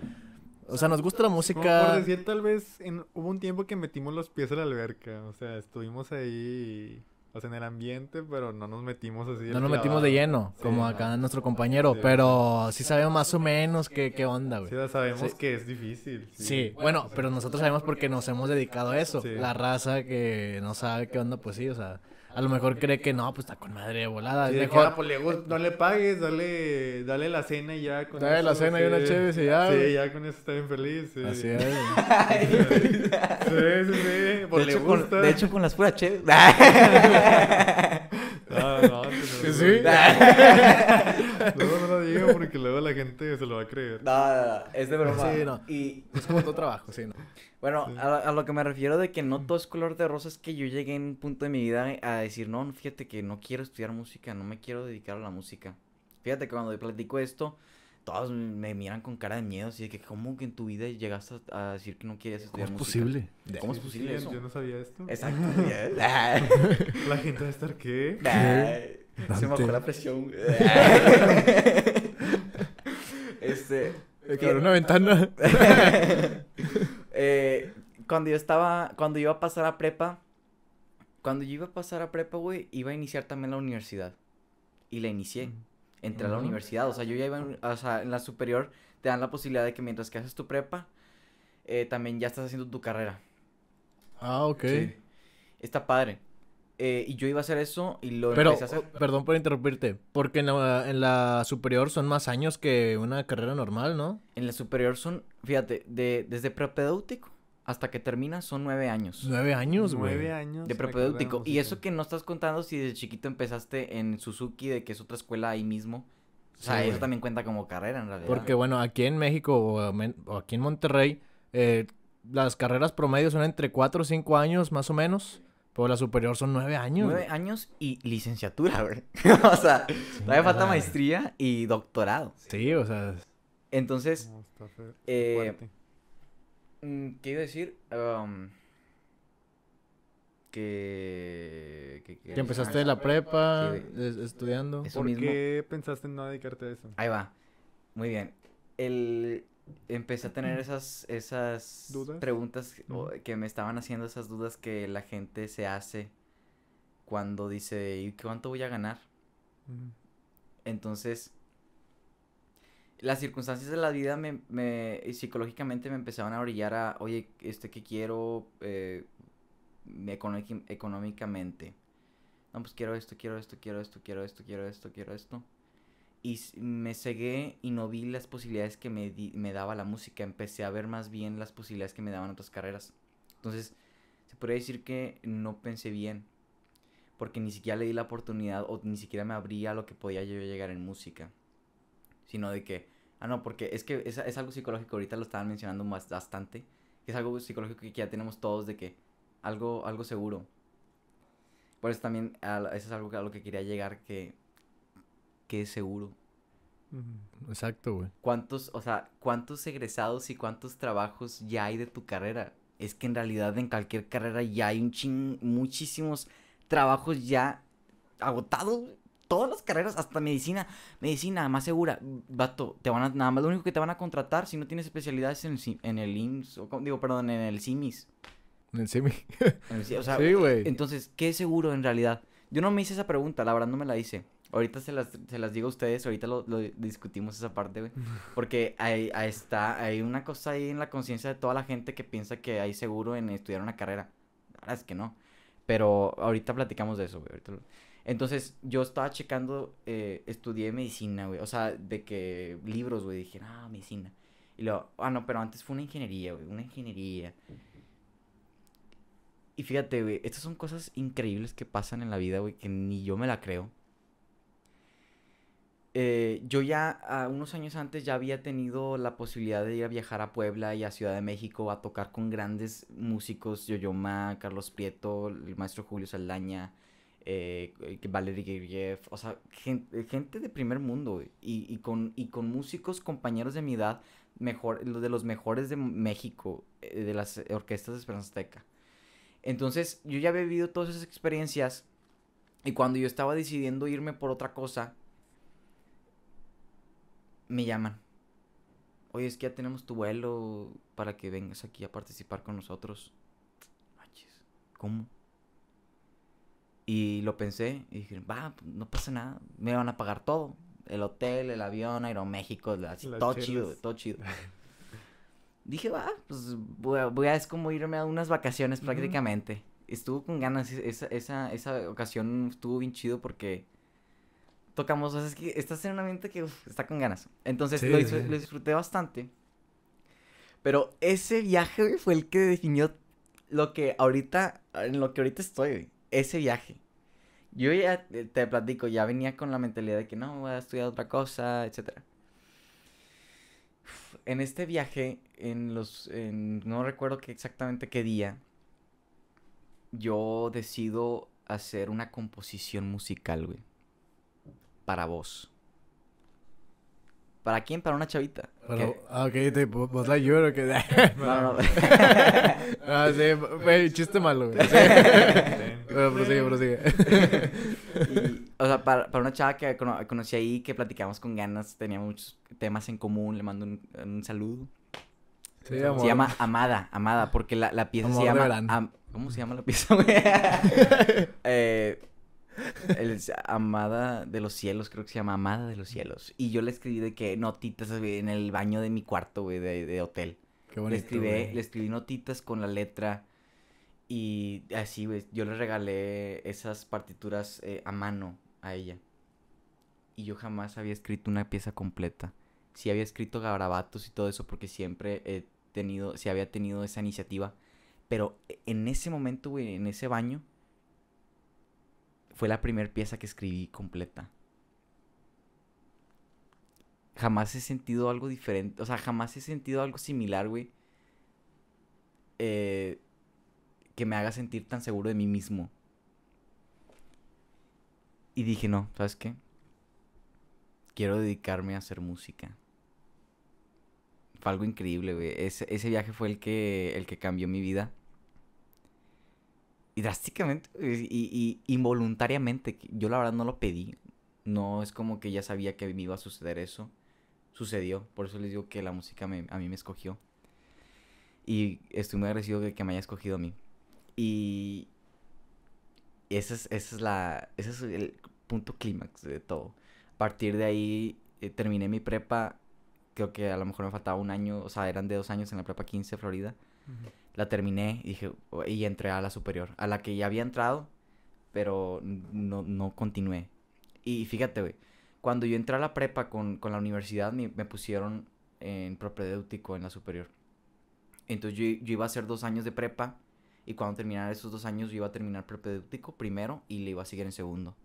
O sea, nos gusta la música. por decir, tal vez en, hubo un tiempo que metimos los pies a la alberca. O sea, estuvimos ahí. O sea, en el ambiente, pero no nos metimos así. No nos metimos de ah, lleno, como ah, acá nuestro compañero, pero sí sabemos más o menos qué, qué onda, güey. Sí, sabemos que es difícil. Sí, bueno, pero nosotros sabemos porque nos hemos dedicado a eso. La raza que no sabe qué onda, pues sí, o sea, a lo mejor cree que no, pues está con madre de volada. Ah, es pues le no le pagues, dale, dale la cena y ya. Con dale la cena y una chévere y ya. Sí, ya con eso está bien feliz. Sí. Así es. sí, sí, sí. Pues de, le hecho, gusta. Con, de hecho, con las puras chéves. no, no, no. Sí la gente se lo va a creer. No, es de broma. Y... Es como todo trabajo, Bueno, A, lo que me refiero de que no todo es color de rosa es que yo llegué en un punto de mi vida a decir, no, fíjate que no quiero estudiar música, no me quiero dedicar a la música. Fíjate que cuando platico esto, todos me miran con cara de miedo, así de que cómo que en tu vida llegaste a decir que no querías estudiar ¿Cómo música? posible? ¿Cómo es pues posible Yo no sabía esto. Exacto. la gente va a estar, ¿qué? se me bajó la presión. Este. Eh, una ventana. Eh, cuando yo estaba. Cuando iba a pasar a prepa. Cuando yo iba a pasar a prepa, güey, iba a iniciar también la universidad. Y la inicié. Mm. Entré a la universidad. O sea, yo ya iba. o sea, en la superior te dan la posibilidad de que mientras que haces tu prepa, eh, también ya estás haciendo tu carrera. Ah, ok. Sí. Está padre. Eh, y yo iba a hacer eso y lo Pero, empecé a hacer. Oh, perdón por interrumpirte, porque en la, superior son más años que una carrera normal, ¿no? En la superior son, fíjate, de, desde propedéutico hasta que termina son nueve años. Nueve años, güey. Nueve años. De propedéutico. Y eso que no estás contando si desde chiquito empezaste en Suzuki, de que es otra escuela ahí mismo. O sea, eso también cuenta como carrera en realidad. Porque bueno, aquí en México o aquí en Monterrey, eh, las carreras promedio son entre cuatro o cinco años más o menos. Por la superior son nueve años. Nueve años y licenciatura, güey. o sea, todavía falta maestría y doctorado. Sí, o sea. Entonces, Eh, mm, ¿qué iba a decir? Um, que, que, que empezaste de la prepa, estudiando. ¿Por qué pensaste en no dedicarte a eso? Ahí va. Muy bien. El, empecé a tener esas, esas preguntas que me estaban haciendo, esas dudas que la gente se hace cuando dice, ¿y cuánto voy a ganar? Entonces, las circunstancias de la vida me, me, psicológicamente me empezaban a brillar a, oye, este que quiero eh, económicamente. No, pues quiero esto, quiero esto, quiero esto, quiero esto, quiero esto, quiero esto y me cegué y no vi las posibilidades que me, daba la música. Empecé a ver más bien las posibilidades que me daban otras carreras. Entonces, se podría decir que no pensé bien. Porque ni siquiera le di la oportunidad o ni siquiera me abría a lo que podía yo llegar en música. Sino de que, ah, no, porque es que es, algo psicológico. Ahorita lo estaban mencionando más, bastante. Es algo psicológico que ya tenemos todos de que algo, algo seguro. Por eso también, eso es algo a lo que quería llegar, que que es seguro. Exacto, güey. ¿Cuántos, o sea, cuántos egresados y cuántos trabajos ya hay de tu carrera? Es que en realidad en cualquier carrera ya hay un ching, muchísimos trabajos ya agotados. Todas las carreras, hasta medicina, medicina más segura. Vato, te van a, nada más lo único que te van a contratar si no tienes especialidades en el, en el IMSS, o, digo, perdón, en el CIMIS. En el sí, güey. Entonces, ¿qué es seguro en realidad? Yo no me hice esa pregunta, la verdad no me la hice. Ahorita se las, se las digo a ustedes, ahorita lo, discutimos esa parte, güey. Porque hay, ahí está, hay una cosa ahí en la conciencia de toda la gente que piensa que hay seguro en estudiar una carrera. La verdad es que no. Pero ahorita platicamos de eso, güey. Entonces, yo estaba checando, eh, estudié medicina, güey. O sea, de que libros, güey. Dije, ah, medicina. Y luego, ah, no, pero antes fue una ingeniería, güey. Una ingeniería. Y fíjate, güey, estas son cosas increíbles que pasan en la vida, güey, que ni yo me la creo. Eh, yo ya a ah, unos años antes ya había tenido la posibilidad de ir a viajar a Puebla y a Ciudad de México a tocar con grandes músicos, Yoyoma, Carlos Prieto, el maestro Julio Saldaña, eh, eh Valery Gergiev, o sea, eh, gente, de primer mundo y, con, y con músicos compañeros de mi edad, mejor, de los mejores de México, de las orquestas de Esperanza Azteca. Entonces yo ya había vivido todas esas experiencias y cuando yo estaba decidiendo irme por otra cosa, me llaman. Oye, es que ya tenemos tu vuelo para que vengas aquí a participar con nosotros. Manches, ¿cómo? Y lo pensé y dije, va, no pasa nada, me van a pagar todo. El hotel, el avión, Aeroméxico, así, todo chido, todo chido. dije, va, pues voy a, voy a, es como irme a unas vacaciones prácticamente. Estuvo con ganas, esa, esa ocasión estuvo bien chido porque tocamos, o sea, es que estás en un ambiente que está con ganas. Entonces lo, disfruté bastante. Pero ese viaje, fue el que definió lo que ahorita, en lo que ahorita estoy, güey. Ese viaje. Yo ya eh, te platico, ya venía con la mentalidad de que no, voy a estudiar otra cosa, etcétera. En este viaje, en los, no recuerdo exactamente qué día, yo decido hacer una composición musical, güey para vos? ¿Para quién? Para una chavita. ¿Ah, ok, te vos la lloro que. No, no, ah, sí, chiste malo, güey. Sí. Pero prosigue, prosigue. o sea, para, para una chava que conocí ahí, que platicamos con ganas, teníamos muchos temas en común, le mando un, un saludo. se llama Amada, Amada, porque la, la pieza se llama. ¿Cómo se llama la pieza, güey? eh el, Amada de los cielos, creo que se llama Amada de los cielos. Y yo le escribí de que notitas en el baño de mi cuarto, güey, de, hotel. le escribí, notitas con la letra. Y así, güey, yo le regalé esas partituras eh, a mano a ella. Y yo jamás había escrito una pieza completa. si había escrito garabatos y todo eso porque siempre he tenido, había tenido esa iniciativa. Pero eh, en ese momento, güey, en ese baño, fue la primera pieza que escribí completa. Jamás he sentido algo diferente, o sea, jamás he sentido algo similar, güey. Eh, que me haga sentir tan seguro de mí mismo. Y dije, no, ¿sabes qué? Quiero dedicarme a hacer música. Fue algo increíble, güey. Ese, ese viaje fue el que, el que cambió mi vida y drásticamente eh, y, involuntariamente. Yo la verdad no lo pedí. No es como que ya sabía que me iba a suceder eso. Sucedió. Por eso les digo que la música a mí me escogió. Y estoy muy agradecido de que me haya escogido a mí. Y ese es, esa es, la, ese es el punto clímax de todo. A partir de ahí eh, terminé mi prepa. Creo que a lo mejor me faltaba un año. O sea, eran de dos años en la prepa 15 Florida la terminé y dije, oh", y entré a la superior, a la que ya había entrado, pero no, continué. Y fíjate, güey, cuando yo entré a la prepa con, la universidad, me, pusieron en propedéutico en la superior. Entonces yo, iba a hacer dos años de prepa y cuando terminara esos dos años yo iba a terminar propedéutico primero y le iba a seguir en segundo.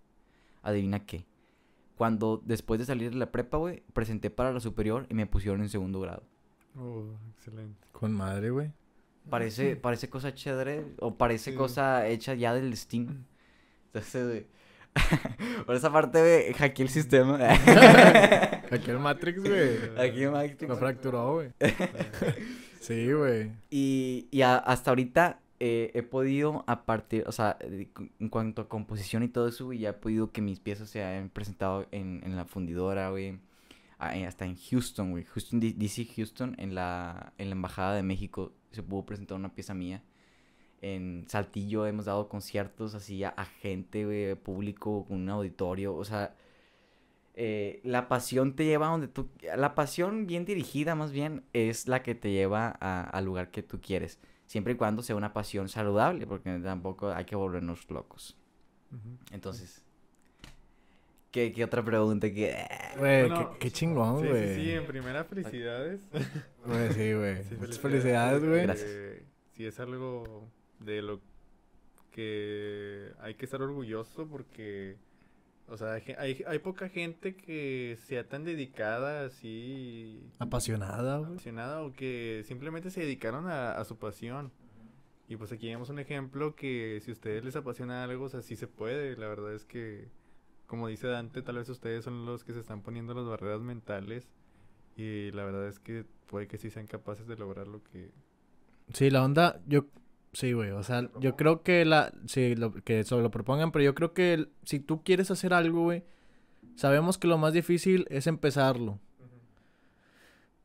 Adivina qué. Cuando después de salir de la prepa, güey, presenté para la superior y me pusieron en segundo grado. Oh, excelente. Con madre, güey. Parece, parece cosa chedre o parece cosa hecha ya del Steam. Entonces, eh, güey. Por esa parte, güey, hackeé el sistema. hackeé el Matrix, güey. Hackeé el Matrix. Lo fracturó, güey. sí, güey. Y, y hasta ahorita eh, he podido, a partir, o sea, en cuanto a composición y todo eso, güey, ya he podido que mis piezas se hayan presentado en, en la fundidora, güey. Eh, hasta en Houston, güey. Houston, DC Houston, en la, en la Embajada de México se pudo presentar una pieza mía. En Saltillo hemos dado conciertos así a, gente, público, un auditorio. O sea, eh, la pasión te lleva a donde tú... La pasión bien dirigida más bien es la que te lleva al lugar que tú quieres. Siempre y cuando sea una pasión saludable, porque tampoco hay que volvernos locos. Entonces, ¿Qué, qué otra pregunta? ¿Qué, güey, qué, chingón, güey. Sí, sí, en primera, felicidades. Güey, sí, güey. felicidades, güey. Gracias. Eh, sí, es algo de lo que hay que estar orgulloso porque... O sea, hay, hay, poca gente que sea tan dedicada, así... Apasionada, güey. Apasionada o que simplemente se dedicaron a, a, su pasión. Y pues aquí vemos un ejemplo que si a ustedes les apasiona algo, o sea, sí se puede. La verdad es que como dice Dante, tal vez ustedes son los que se están poniendo las barreras mentales y la verdad es que puede que sí sean capaces de lograr lo que... Sí, la onda, yo... Sí, güey, o sea, yo creo que la... Sí, lo, que eso lo propongan, pero yo creo que si tú quieres hacer algo, güey, sabemos que lo más difícil es empezarlo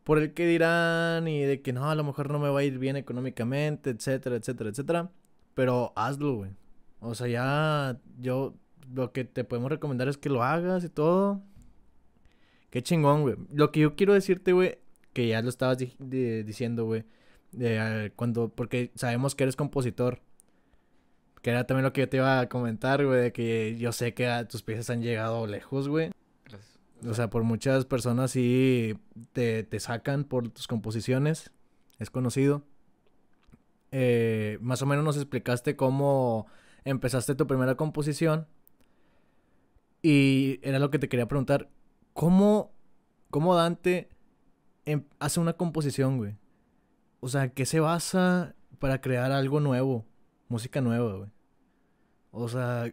por el que dirán y de que no, a lo mejor no me va a ir bien económicamente, etcétera, etcétera, etcétera. Pero hazlo, güey. O sea, ya yo lo que te podemos recomendar es que lo hagas y todo. Qué chingón, güey. Lo que yo quiero decirte, güey, que ya lo estabas diciendo, güey. Eh, cuando, porque sabemos que eres compositor. Que era también lo que yo te iba a comentar, güey, que yo sé que tus piezas han llegado lejos, güey. O sea, por muchas personas sí te, sacan por tus composiciones. Es conocido. Eh, más o menos nos explicaste cómo empezaste tu primera composición y era lo que te quería preguntar. ¿Cómo, Dante em, hace una composición, güey? O sea, ¿qué se basa para crear algo nuevo? Música nueva, güey. O sea,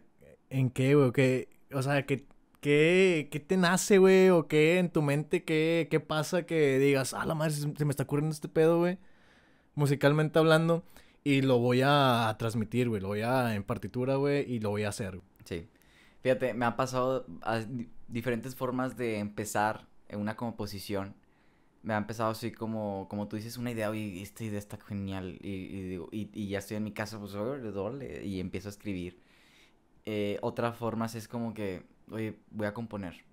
¿en qué, güey? o sea, ¿qué, te nace, güey? ¿O qué en tu mente, qué, pasa que digas, ah, la madre, se me está ocurriendo este pedo, güey? Musicalmente hablando. Y lo voy a transmitir, güey. Lo voy a en partitura, güey. Y lo voy a hacer. Sí. Fíjate, me ha pasado a diferentes formas de empezar en una composición. Me ha empezado así como, como tú dices, una idea, y esta idea está genial. Y, ya estoy en mi casa, pues, y empiezo a escribir. Eh, otras otra forma es como que, oye, voy a componer.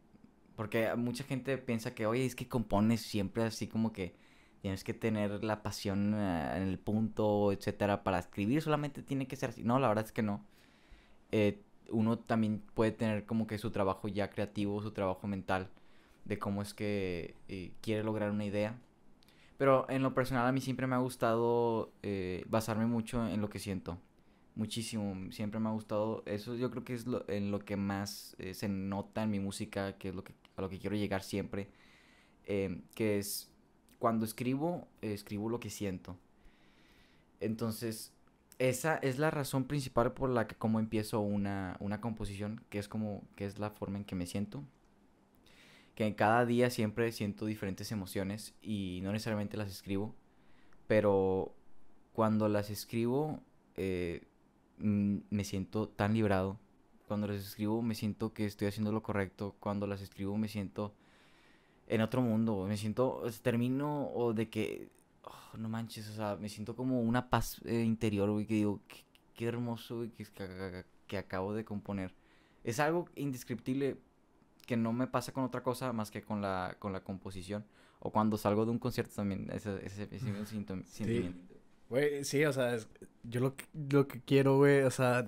Porque mucha gente piensa que, oye, es que compones siempre así como que tienes que tener la pasión eh, en el punto, etcétera, para escribir. Solamente tiene que ser así. No, la verdad es que no. Eh, uno también puede tener como que su trabajo ya creativo, su trabajo mental, de cómo es que eh, quiere lograr una idea. Pero en lo personal a mí siempre me ha gustado eh, basarme mucho en lo que siento. Muchísimo, siempre me ha gustado. Eso yo creo que es lo, en lo que más eh, se nota en mi música, que es lo que, a lo que quiero llegar siempre. que es cuando escribo, escribo lo que siento. Entonces, esa es la razón principal por la que como empiezo una, composición, que es como, que es la forma en que me siento. Que en cada día siempre siento diferentes emociones y no necesariamente las escribo, pero cuando las escribo eh, me siento tan librado. Cuando las escribo me siento que estoy haciendo lo correcto. Cuando las escribo me siento en otro mundo. Me siento, termino o de que Oh, no manches, o sea, me siento como una paz eh, interior, güey, que digo, qué, hermoso, güey, que, acabo de componer. Es algo indescriptible que no me pasa con otra cosa más que con la, con la composición. O cuando salgo de un concierto también, ese, ese, mismo sentimiento. Sí. Güey, sí, o sea, yo lo, que quiero, güey, o sea,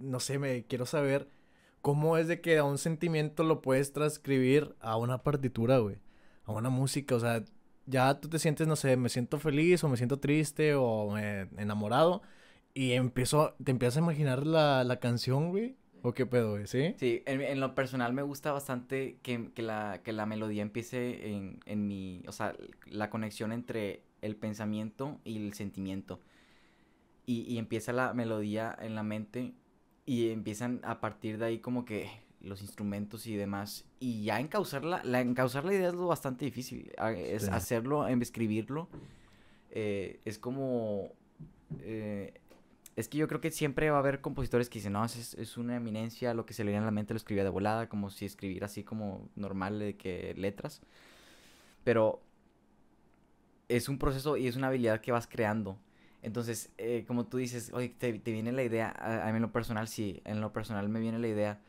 no sé, me quiero saber cómo es de que a un sentimiento lo puedes transcribir a una partitura, güey, a una música, o sea, ya tú te sientes, no sé, me siento feliz o me siento triste o enamorado y empiezo, te empiezas a imaginar la, canción, güey. ¿O qué pedo, güey? ¿Sí? Sí, en, lo personal me gusta bastante que, la, melodía empiece en, mi... O sea, la conexión entre el pensamiento y el sentimiento. Y, y empieza la melodía en la mente y empiezan a partir de ahí como que los instrumentos y demás. Y ya encauzar la, encauzar la idea es lo bastante difícil. Es hacerlo, em, escribirlo. Eh, es como... Eh, es que yo creo que siempre va a haber compositores que dicen, no, es, es una eminencia, lo que se le viene a la mente lo escribía de volada, como si escribir así como normal de que letras. Pero es un proceso y es una habilidad que vas creando. Entonces, eh, como tú dices, oye, te, viene la idea, a, mí en lo personal sí, en lo personal me viene la idea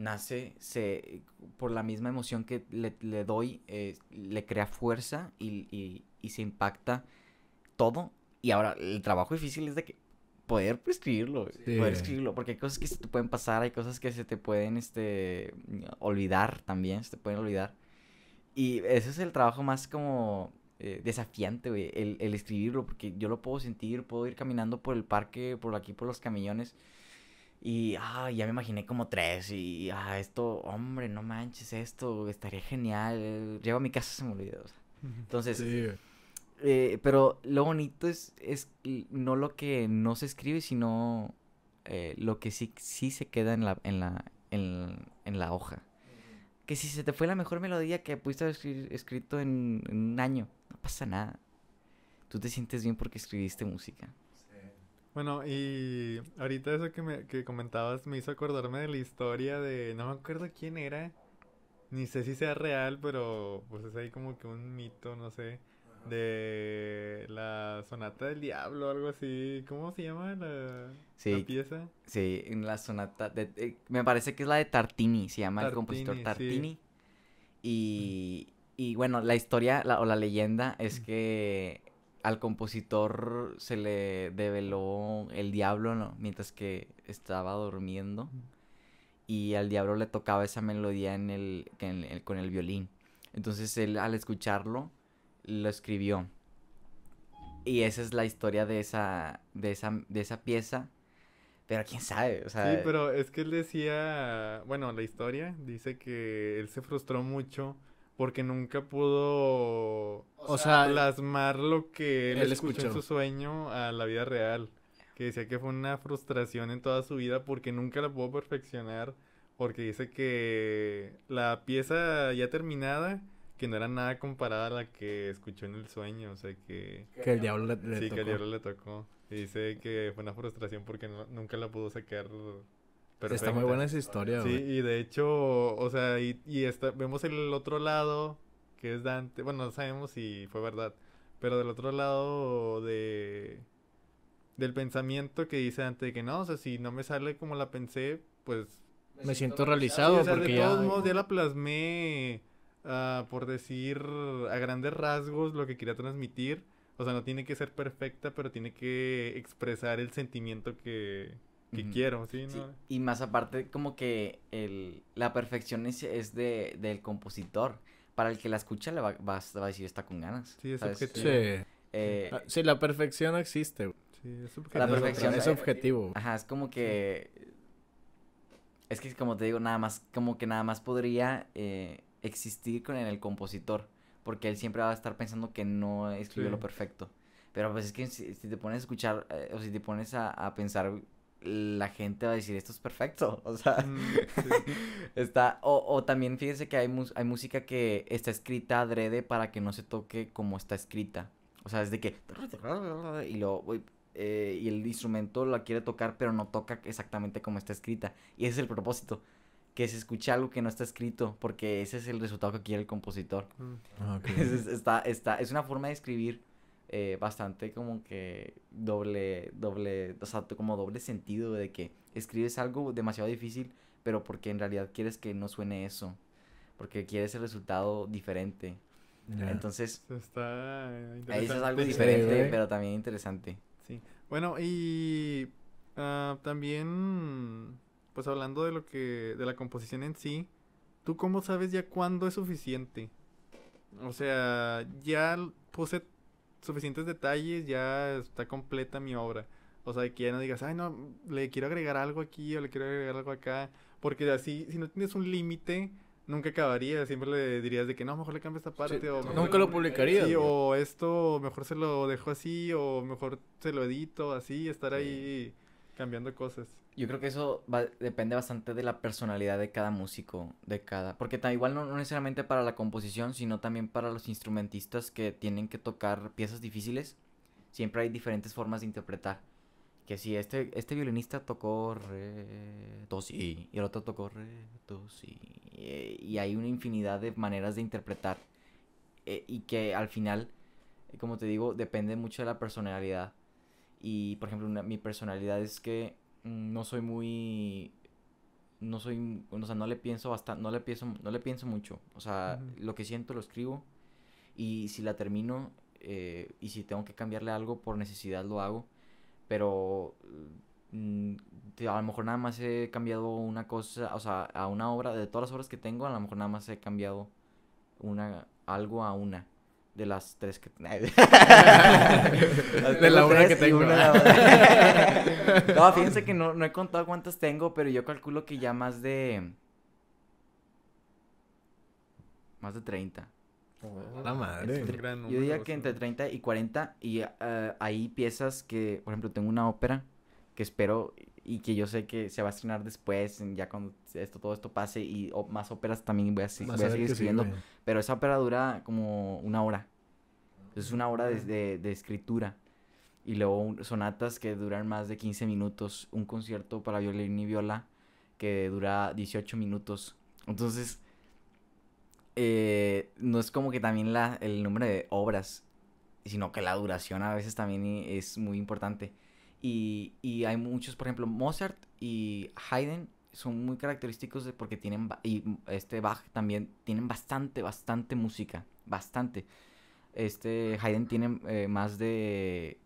nace se, por la misma emoción que le, doy, eh, le crea fuerza y, se impacta todo. Y ahora el trabajo difícil es de que poder escribirlo, poder escribirlo, porque hay cosas que se te pueden pasar, hay cosas que se te pueden este, olvidar también, se te pueden olvidar. Y ese es el trabajo más como eh, desafiante, el, el escribirlo, porque yo lo puedo sentir, puedo ir caminando por el parque, por aquí, por los camiones y ah, ya me imaginé como tres. Y ah, esto, hombre, no manches, esto estaría genial. Eh, llego a mi casa se me olvidó. Entonces, eh, pero lo bonito es, es no lo que no se escribe, sino eh, lo que sí, se queda en la, en la, en, la hoja. Que si se te fue la mejor melodía que pudiste haber escrito en un año, no pasa nada. Tú te sientes bien porque escribiste música. Bueno, y ahorita eso que, me, comentabas me hizo acordarme de la historia de, no me acuerdo quién era, ni sé si sea real, pero pues es ahí como que un mito, no sé, de la Sonata del Diablo, algo así, ¿cómo se llama la, pieza? Sí, en la Sonata, eh, me parece que es la de Tartini, se llama el compositor Tartini. Y, y bueno, la historia o la leyenda es que al compositor se le develó el diablo mientras que estaba durmiendo y al diablo le tocaba esa melodía en el, con el violín. Entonces él al escucharlo lo escribió. Y esa es la historia de esa, de esa, de esa pieza. Pero quién sabe, Sí, pero es que él decía, bueno, la historia dice que él se frustró mucho porque nunca pudo o plasmar lo que él, escuchó, en su sueño a la vida real. Que decía que fue una frustración en toda su vida porque nunca la pudo perfeccionar. Porque dice que la pieza ya terminada, que no era nada comparada a la que escuchó en el sueño. O sea que. Que el diablo le, tocó. Sí, que el diablo le tocó. Y dice que fue una frustración porque nunca la pudo sacar Está muy buena esa historia, Sí, y de hecho, o sea, y, vemos el otro lado, que es Dante. Bueno, no sabemos si fue verdad. Pero del otro lado de. Del pensamiento que dice Dante de que no, o sea, si no me sale como la pensé, pues. Me, siento realizado, porque ya... de todos modos, ya la plasmé. Ah, por decir a grandes rasgos lo que quería transmitir. O sea, no tiene que ser perfecta, pero tiene que expresar el sentimiento que, que quiero, ¿sí? ¿no? Y más aparte, como que la perfección es, de, del compositor. Para el que la escucha, le va, va, a decir, está con ganas. Sí, es objetivo. Eh, ah, sí. la perfección existe. es objetivo. La perfección es, objetivo. Ajá, es como que... Es que, como te digo, nada más, como que nada más podría eh, existir con el compositor. Porque él siempre va a estar pensando que no escribió lo perfecto. Pero pues es que si, te pones a escuchar eh, o si te pones a, a pensar la gente va a decir, esto es perfecto. O sea, mm, está. O, o, también fíjense que hay, hay música que está escrita adrede para que no se toque como está escrita. O sea, es de que. Y eh, y el instrumento la quiere tocar, pero no toca exactamente como está escrita. Y ese es el propósito. Que se escuche algo que no está escrito, porque ese es el resultado que quiere el compositor. Mm. Ah, es una forma de escribir eh, bastante como que doble, doble, o sea, como doble sentido de que escribes algo demasiado difícil, pero porque en realidad quieres que no suene eso, porque quieres el resultado diferente. Entonces, ahí es algo diferente, pero también interesante. Sí. Bueno, y ah, también, pues hablando de lo que, de la composición en sí, ¿tú cómo sabes ya cuándo es suficiente? O sea, ya puse suficientes detalles, ya está completa mi obra. O sea, que ya no digas, ay, no, le quiero agregar algo aquí o le quiero agregar algo acá. Porque así, si no tienes un límite, nunca acabaría. Siempre le dirías de que no, mejor le cambio esta parte. o nunca lo publicaría. o esto, mejor se lo dejo así, o mejor se lo edito, así, estar ahí cambiando cosas yo creo que eso depende bastante de la personalidad de cada músico, de cada... Porque igual no, necesariamente para la composición, sino también para los instrumentistas que tienen que tocar piezas difíciles. Siempre hay diferentes formas de interpretar. Que si este, este violinista tocó re, do, si, y el otro tocó re, do, si, eh, y, hay una infinidad de maneras de interpretar. Eh, y que al final, como te digo, depende mucho de la personalidad. Y por ejemplo, mi personalidad es que Mm, no soy muy no soy o sea no le pienso bastante no le pienso no le pienso mucho o sea lo que siento lo escribo y si la termino eh, y si tengo que cambiarle algo por necesidad lo hago pero mm, a lo mejor nada más he cambiado una cosa o sea a una obra de todas las obras que tengo a lo mejor nada más he cambiado una algo a una de las tres que... de la una que tengo. no, fíjense que no, he contado cuántas tengo, pero yo calculo que ya más de... Más de 30. la madre. yo diría que entre 30 y 40 y hay eh, piezas que, por ejemplo, tengo una ópera que espero y que yo sé que se va a estrenar después, ya cuando esto, todo esto pase y más óperas también voy a, seguir escribiendo. pero esa ópera dura como una hora. Es una hora de, escritura. Y luego sonatas que duran más de 15 minutos. Un concierto para violín y viola que dura 18 minutos. Entonces, eh, no es como que también la, el número de obras, sino que la duración a veces también es muy importante. Y, hay muchos, por ejemplo, Mozart y Haydn son muy característicos de, porque tienen, y este Bach también, tienen bastante, bastante música, bastante. Este Haydn tiene eh, más de,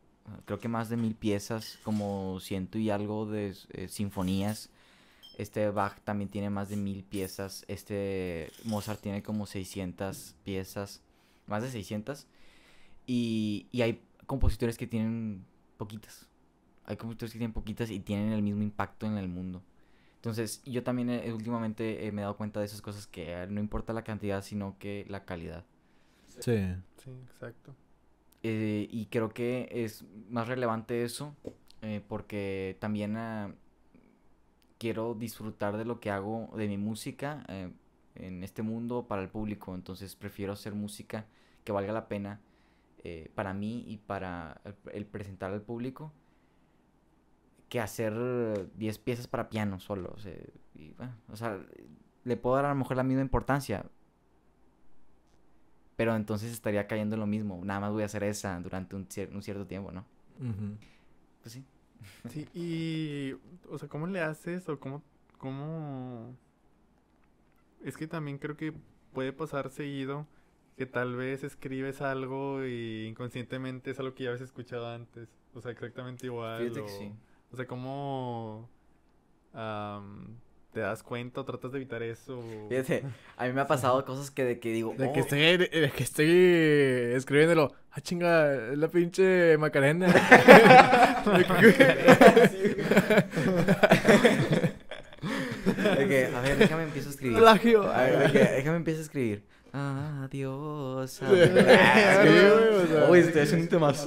creo que más de mil piezas, como ciento y algo de eh, sinfonías. Este Bach también tiene más de mil piezas. Este Mozart tiene como 600 piezas. Más de 600. y hay compositores que tienen poquitas. Hay computadores que tienen poquitas y tienen el mismo impacto en el mundo. Entonces, yo también eh, últimamente eh, me he dado cuenta de esas cosas que eh, no importa la cantidad, sino que la calidad. Sí. Sí, exacto. y creo que es más relevante eso, porque también quiero disfrutar de lo que hago, de mi música en este mundo para el público. Entonces, prefiero hacer música que valga la pena para mí y para el presentar al público que hacer 10 piezas para piano solo. O sea, le puedo dar a lo mejor la misma importancia. Pero entonces estaría cayendo en lo mismo. Nada más voy a hacer esa durante un, cierto tiempo, ¿no? Pues sí. Sí, y. O sea, ¿cómo le haces o cómo. cómo... Es que también creo que puede pasar seguido que tal vez escribes algo y inconscientemente es algo que ya habías escuchado antes. O sea, exactamente igual. Fíjate que sí. O sea, ¿cómo te das cuenta tratas de evitar eso? Fíjate, a mí me ha pasado cosas que, de que digo... De, que oh". estoy, que estoy escribiéndolo. Ah, chinga, la pinche Macarena. macarena que, a ver, déjame empiezo a escribir. Plagio. A ver, déjame empiezo a escribir. Adiós. Oye, este es un tema.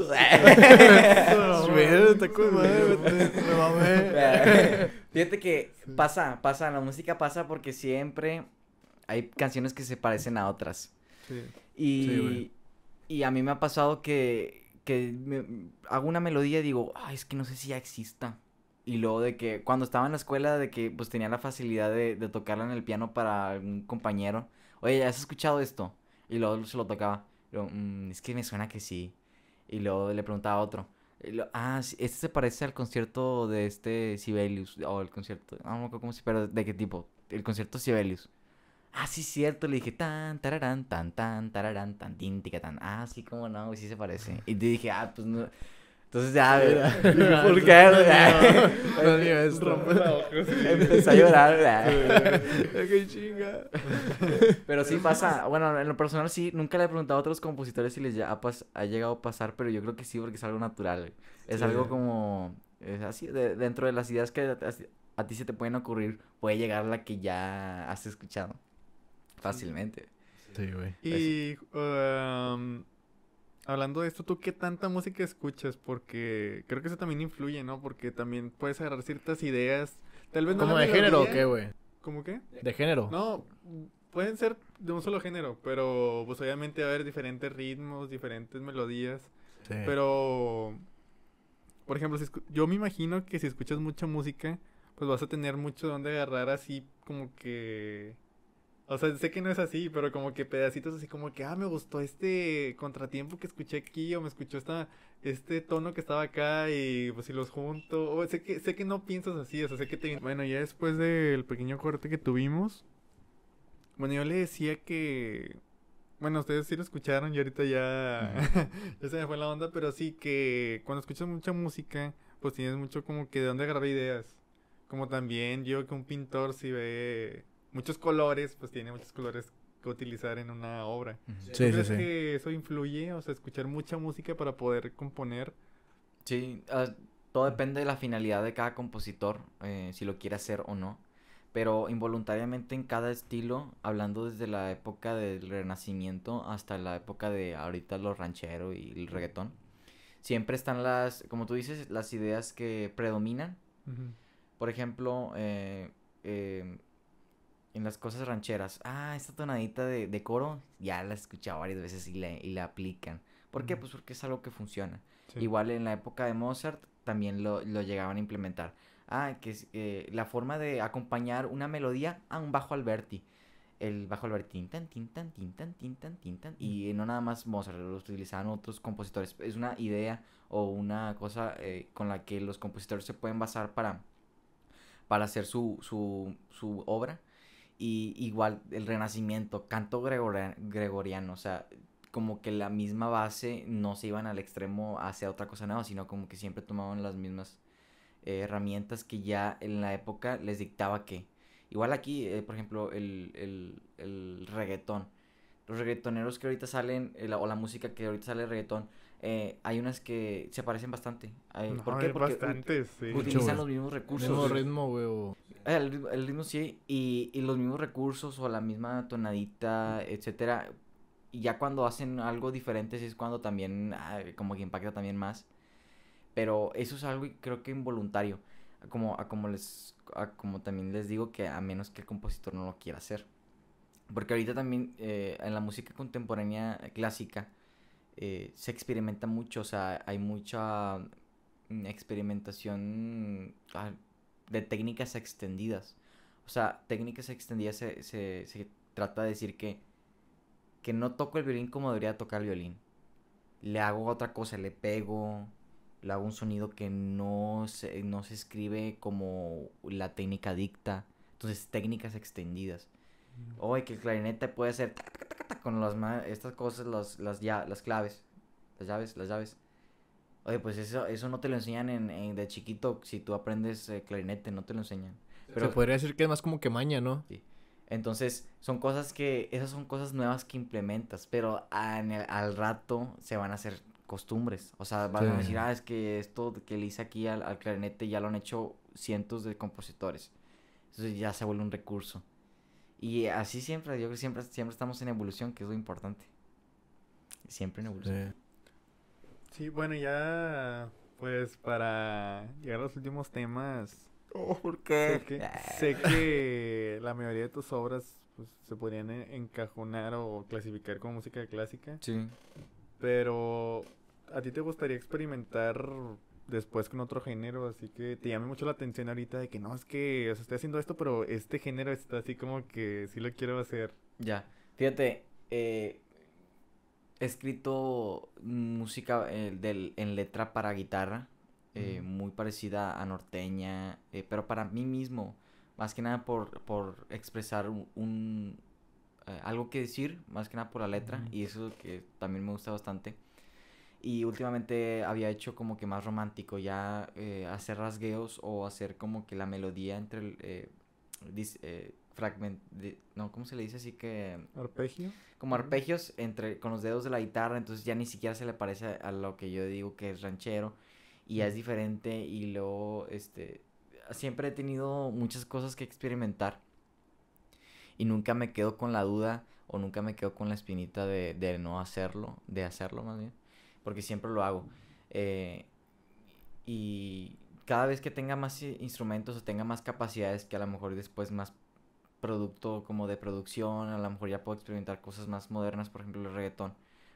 Fíjate que pasa, pasa, la música pasa porque siempre hay canciones que se parecen a otras. Sí. Y, y a mí me ha pasado que, que hago una melodía y digo, ay, es que no sé si ya exista. Y luego de que cuando estaba en la escuela, de que pues tenía la facilidad de, de tocarla en el piano para un compañero oye, ¿has escuchado esto? Y luego se lo tocaba. Mm, es que me suena que sí. Y luego le preguntaba a otro. ah, este se parece al concierto de este Sibelius. O el concierto. No me cómo se pero de qué tipo. El concierto Sibelius. Ah, sí, cierto. Le dije tan, tararán, tan, tan, tararán, tan, tintica, tan. Ah, sí, cómo no, sí se parece. Y te dije, ah, pues no. Entonces ya, ¿verdad? ¿Por No, no, Empecé a llorar, ah, ¡Qué chinga! Pero sí pasa, bueno, en lo personal sí, nunca le he preguntado a otros compositores si les ha, ha llegado a pasar, pero yo creo que sí, porque es algo natural. Es algo como, es así, de, dentro de las ideas que a, ti se te pueden ocurrir, puede llegar la que ya has escuchado fácilmente. Sí, güey. y... Um, Hablando de esto, ¿tú qué tanta música escuchas? Porque creo que eso también influye, ¿no? Porque también puedes agarrar ciertas ideas. Tal vez no ¿Como de género o qué, güey? ¿Cómo qué? ¿De género? No, pueden ser de un solo género, pero pues obviamente va a haber diferentes ritmos, diferentes melodías. Pero, por ejemplo, si yo me imagino que si escuchas mucha música, pues vas a tener mucho donde agarrar así como que o sea, sé que no es así, pero como que pedacitos así como que, ah, me gustó este contratiempo que escuché aquí o me escuchó esta, este tono que estaba acá y pues si los junto. O sé que, sé que no piensas así, o sea, sé que te... Bueno, ya después del pequeño corte que tuvimos, bueno, yo le decía que... Bueno, ustedes sí lo escucharon y ahorita ya, ya se me fue la onda, pero sí que cuando escuchas mucha música, pues tienes mucho como que de dónde agarrar ideas. Como también yo que un pintor si ve muchos colores, pues tiene muchos colores que utilizar en una obra. Sí, crees que eso influye? O sea, escuchar mucha música para poder componer. Sí, ah, todo depende de la finalidad de cada compositor, eh, si lo quiere hacer o no. Pero involuntariamente en cada estilo, hablando desde la época del Renacimiento hasta la época de ahorita los ranchero y el reggaetón, siempre están las, como tú dices, las ideas que predominan. Por ejemplo, eh, eh en las cosas rancheras. Ah, esta tonadita de, coro ya la he escuchado varias veces y la, aplican. ¿Por qué? Pues porque es algo que funciona. Igual en la época de Mozart también lo, llegaban a implementar. Ah, que es eh, la forma de acompañar una melodía a un bajo Alberti. El bajo Alberti, tan, tin, tan, tin, tan, Y no nada más Mozart, lo utilizaban otros compositores. Es una idea o una cosa eh, con la que los compositores se pueden basar para, para hacer su, su, su obra y igual el renacimiento, canto gregoriano, o sea, como que la misma base no se iban al extremo hacia otra cosa nada, sino como que siempre tomaban las mismas eh, herramientas que ya en la época les dictaba que. Igual aquí, eh, por ejemplo, el, el, el, reggaetón. Los reggaetoneros que ahorita salen, eh, o la música que ahorita sale reggaetón, hay unas que se parecen bastante. Hay, ¿Por qué? Porque utilizan los mismos recursos. El mismo ritmo, güey. El, ritmo sí, y, los mismos recursos o la misma tonadita, etcétera. Y ya cuando hacen algo diferente, es cuando también, ah, como que impacta también más. Pero eso es algo, creo que involuntario. Como, a como, les, como también les digo que a menos que el compositor no lo quiera hacer. Porque ahorita también eh, en la música contemporánea clásica eh, se experimenta mucho, o sea, hay mucha mm, experimentación, ah, de técnicas extendidas. O sea, técnicas extendidas se, se, se trata de decir que, que no toco el violín como debería tocar el violín. Le hago otra cosa, le pego, le hago un sonido que no se, no se escribe como la técnica dicta. Entonces, técnicas extendidas. Mm. Oye, que el clarinete puede hacer con las estas cosas, las, las, ya, las claves, las llaves, las llaves. Oye, pues eso, eso no te lo enseñan en, en de chiquito si tú aprendes eh, clarinete, no te lo enseñan. Pero Se podría decir que es más como que maña, ¿no? Sí. Entonces, son cosas que, esas son cosas nuevas que implementas, pero al rato se van a hacer costumbres. O sea, van a decir, ah, es que esto que le hice aquí al, clarinete ya lo han hecho cientos de compositores. Entonces ya se vuelve un recurso. Y así siempre, yo creo que siempre, siempre estamos en evolución, que es lo importante. Siempre en evolución. Sí, bueno, ya pues para llegar a los últimos temas. Oh, ¿por qué? Ah. Sé que, la mayoría de tus obras pues, se podrían e, encajonar o clasificar como música clásica. Sí. Pero a ti te gustaría experimentar después con otro género, así que te llame mucho la atención ahorita de que no, es que o estoy haciendo esto, pero este género está así como que sí lo quiero hacer. Ya, fíjate, eh, escrito música eh, del, en letra para guitarra, eh, muy parecida a norteña, eh, pero para mí mismo, más que nada por, expresar un, algo que decir, más que nada por la letra, y eso que también me gusta bastante. Y últimamente había hecho como que más romántico, ya hacer rasgueos o hacer como que la melodía entre el, fragment no cómo se le dice así que arpegio como arpegios entre con los dedos de la guitarra entonces ya ni siquiera se le parece a, lo que yo digo que es ranchero y ya es diferente y luego este siempre he tenido muchas cosas que experimentar y nunca me quedo con la duda o nunca me quedo con la espinita de, no hacerlo de hacerlo más bien porque siempre lo hago eh, y cada vez que tenga más instrumentos o tenga más capacidades que a lo mejor después más producto como de producción, a lo mejor ya puedo experimentar cosas más modernas, por ejemplo el reggaetón.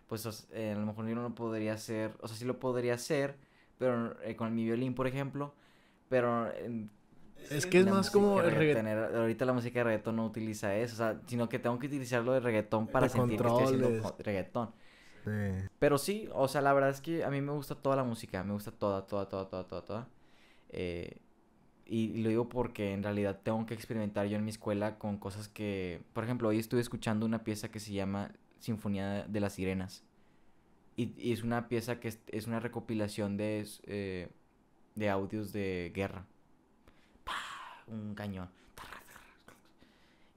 Pues eh, a lo mejor yo no lo podría hacer, o sea, sí lo podría hacer, pero eh, con mi violín, por ejemplo, pero... Em, es que es más como el reggaetón. Ahorita la música de reggaetón no utiliza eso, o sea, sino que tengo que utilizar lo de reggaetón para sentir que estoy haciendo reggaetón. Pero sí, o sea, la verdad es que a mí me gusta toda la música, me gusta toda, toda, toda, toda, toda, toda. Eh, y lo digo porque en realidad tengo que experimentar yo en mi escuela con cosas que, por ejemplo, hoy estuve escuchando una pieza que se llama Sinfonía de las Sirenas. Y, es una pieza que es, una recopilación eh, de, audios de guerra. Un cañón.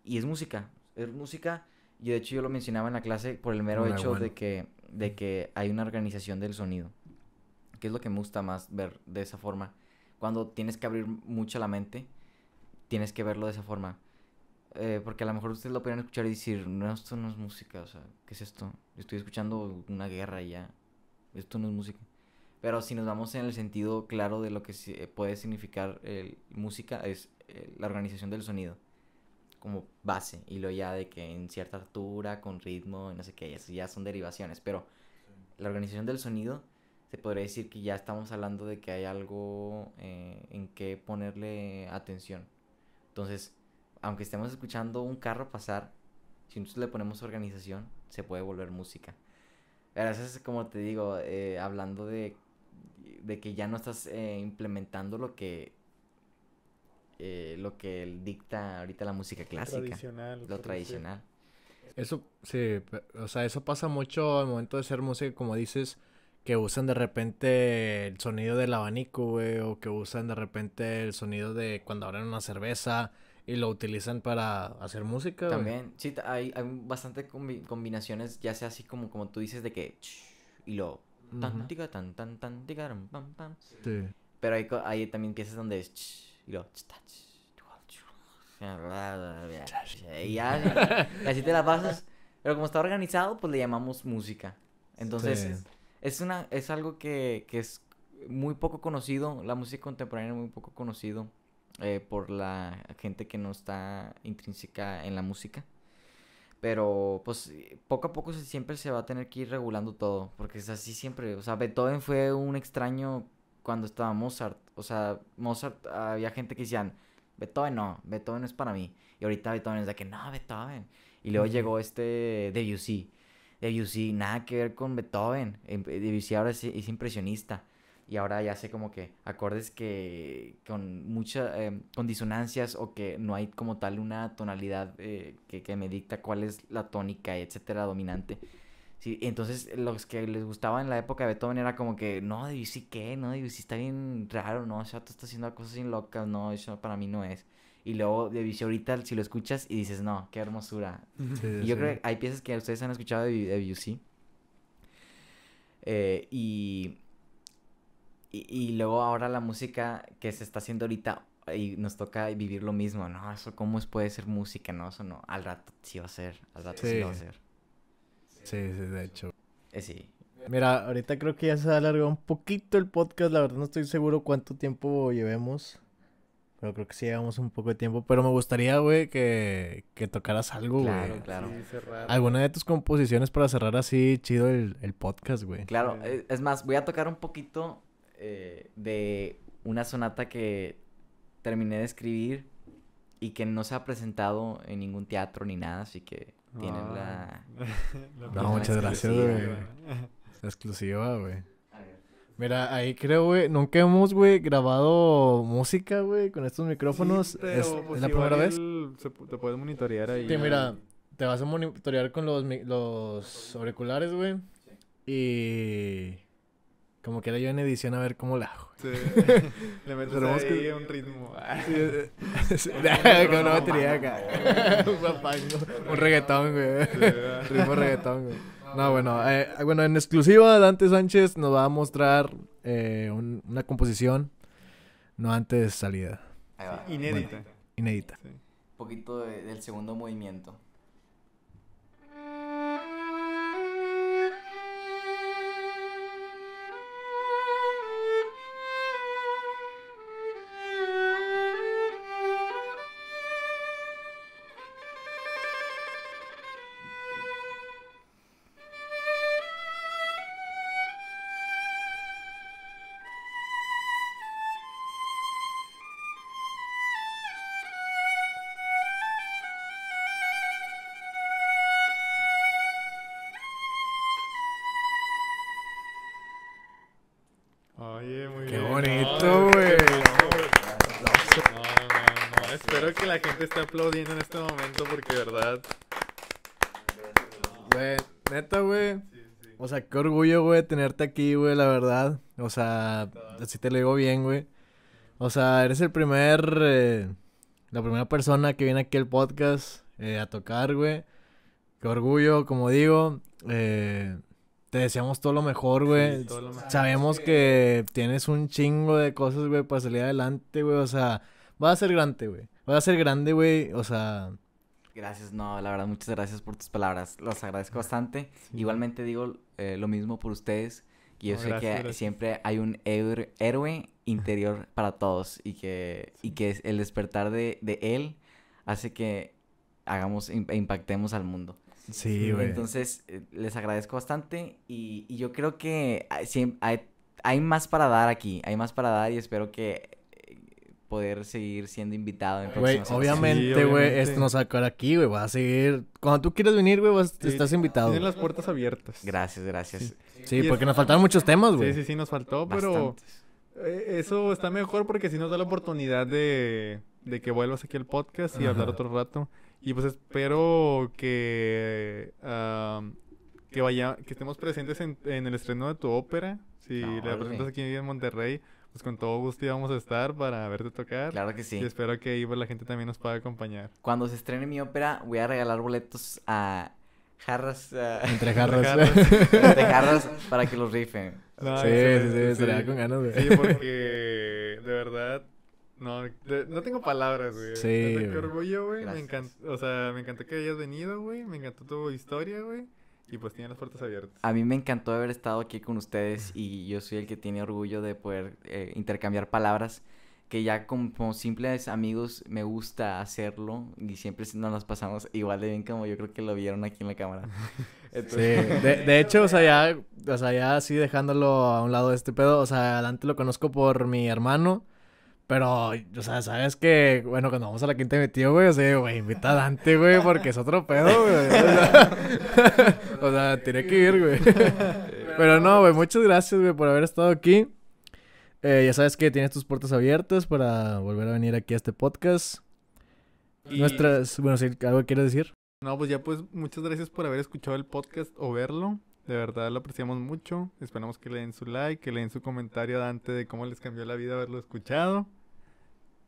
Y es música. Es música. Y de hecho yo lo mencionaba en la clase por el mero hecho de, que, de que hay una organización del sonido. Que es lo que me gusta más ver de esa forma cuando tienes que abrir mucho la mente, tienes que verlo de esa forma. Eh, porque a lo mejor ustedes lo podrían escuchar y decir, no, esto no es música, o sea, ¿qué es esto? estoy escuchando una guerra y ya, esto no es música. Pero si nos vamos en el sentido claro de lo que eh, puede significar música, es eh, la organización del sonido como base y lo ya de que en cierta altura, con ritmo, y no sé qué, ya son derivaciones, pero la organización del sonido se podría decir que ya estamos hablando de que hay algo eh, en que ponerle atención. Entonces, aunque estemos escuchando un carro pasar, si nosotros le ponemos organización, se puede volver música. Gracias, como te digo, eh, hablando de, de, que ya no estás eh, implementando lo que lo que dicta ahorita la música clásica. Tradicional, lo tradicional. Eso, sí, o sea, eso pasa mucho al momento de ser música, como dices, que usan de repente el sonido del abanico, güey, o que usan de repente el sonido de cuando abren una cerveza y lo utilizan para hacer música. También, sí, hay, hay bastante combinaciones, ya sea así como, como tú dices de que y lo tan tica tan tan tan pam pam. Pero hay, hay también piezas donde es y lo y ya, así te la pasas. Pero como está organizado, pues le llamamos música. Entonces, es, algo que, es muy poco conocido, la música contemporánea es muy poco conocido eh, por la gente que no está intrínseca en la música. Pero pues poco a poco siempre se va a tener que ir regulando todo, porque es así siempre. O sea, Beethoven fue un extraño cuando estaba Mozart. O sea, Mozart había gente que decían, Beethoven no, Beethoven no es para mí. Y ahorita Beethoven es de que no, Beethoven. Y luego llegó este de U.C., Debussy, nada que ver con Beethoven. Em, eh, Debussy ahora es, impresionista. Y ahora ya sé como que acordes que con mucha em, con disonancias o que no hay como tal una tonalidad eh, que, que, me dicta cuál es la tónica, etcétera, dominante. Sí, entonces los que les gustaba en la época de Beethoven era como que, no, Debussy qué, no, Debussy está bien raro, no, o sea, tú estás haciendo cosas bien locas, no, eso para mí no es. Y luego de Debussy ahorita, si lo escuchas y dices, no, qué hermosura. y yo creo que hay piezas que ustedes han escuchado de sí. Eh, y, luego ahora la música que se está haciendo ahorita y nos toca vivir lo mismo, ¿no? Eso cómo es, puede ser música, ¿no? Eso no, al rato sí va a ser, al rato sí, sí va a ser. Sí, sí, de hecho. Eh, sí. Mira, ahorita creo que ya se ha alargado un poquito el podcast, la verdad no estoy seguro cuánto tiempo llevemos. Pero creo que sí llevamos un poco de tiempo. Pero me gustaría, güey, que, tocaras algo, güey. Claro, claro. Alguna de tus composiciones para cerrar así chido el, podcast, güey. Claro, eh, es más, voy a tocar un poquito eh, de una sonata que terminé de escribir y que no se ha presentado en ningún teatro ni nada, así que tienen la... Ah. No, muchas gracias, güey. Exclusiva, güey. Mira, ahí creo, güey, nunca hemos, güey, grabado música, güey, con estos micrófonos. es, pues la primera vez. te puedes monitorear ahí. Sí, mira, te vas a monitorear con los, los auriculares, güey. Y... Como que era yo en edición a ver cómo la hago. Sí. Le metemos ahí un ritmo. Sí. Eh, con una batería acá. un reggaetón, güey. ritmo reggaetón, güey. No, bueno, eh, bueno, en exclusiva Dante Sánchez nos va a mostrar eh, una composición no antes de salida. inédita. inédita. Un poquito del segundo movimiento. O sea, así te lo digo bien, güey. O sea, eres el primer. Eh, la primera persona que viene aquí al podcast eh, a tocar, güey. Qué orgullo, como digo. Eh, te deseamos todo lo mejor, güey. Sabemos que... tienes un chingo de cosas, güey, para salir adelante, güey. O sea, vas a ser grande, güey. Vas a ser grande, güey. O sea. Gracias, no, la verdad, muchas gracias por tus palabras. Los agradezco bastante. Igualmente digo lo mismo por ustedes. Y yo sé que siempre hay un héroe interior para todos y que, y el despertar de, él hace que hagamos e impactemos al mundo. Sí, Entonces, eh, les agradezco bastante y, yo creo que hay, hay, más para dar aquí, hay más para dar y espero que poder seguir siendo invitado en obviamente, güey, esto nos sacó aquí, güey. va a seguir. Cuando tú quieras venir, güey, estás invitado. Tienen las puertas abiertas. Gracias, gracias. Sí, porque nos faltaron muchos temas, güey. Sí, sí, sí, nos faltó, pero. Eh, eso está mejor porque si nos da la oportunidad de, que vuelvas aquí al podcast y hablar otro rato. Y pues espero que. que, vaya, que estemos presentes en, el estreno de tu ópera. Si la presentas aquí en Monterrey pues con todo gusto íbamos a estar para verte tocar. Claro que sí. Y espero que pues, la gente también nos pueda acompañar. Cuando se estrene mi ópera, voy a regalar boletos a jarras. Entre jarras. Entre jarras para que los rifen. sí, sí, sí, con ganas, Sí, porque de verdad. No, no tengo palabras, güey. Sí. Qué orgullo, güey. Me o sea, me encantó que hayas venido, güey. Me encantó tu historia, güey. Y pues tienen las puertas abiertas. A mí me encantó haber estado aquí con ustedes y yo soy el que tiene orgullo de poder eh, intercambiar palabras que ya como simples amigos me gusta hacerlo y siempre nos pasamos igual de bien como yo creo que lo vieron aquí en la cámara. Sí, de, hecho, o sea, ya, o sea, ya así dejándolo a un lado de este pedo, o sea, adelante lo conozco por mi hermano pero, o sea, sabes que, bueno, cuando vamos a la quinta de mi güey, o sea, güey, invita a Dante, güey, porque es otro pedo, güey. O sea, tiene que ir, güey. Pero no, güey, muchas gracias, güey, por haber estado aquí. Eh, ya sabes que tienes tus puertas abiertas para volver a venir aquí a este podcast. Nuestras, bueno, si algo quieres decir. No, pues ya pues muchas gracias por haber escuchado el podcast o verlo. De verdad lo apreciamos mucho. Esperamos que le den su like, que le den su comentario a Dante de cómo les cambió la vida haberlo escuchado.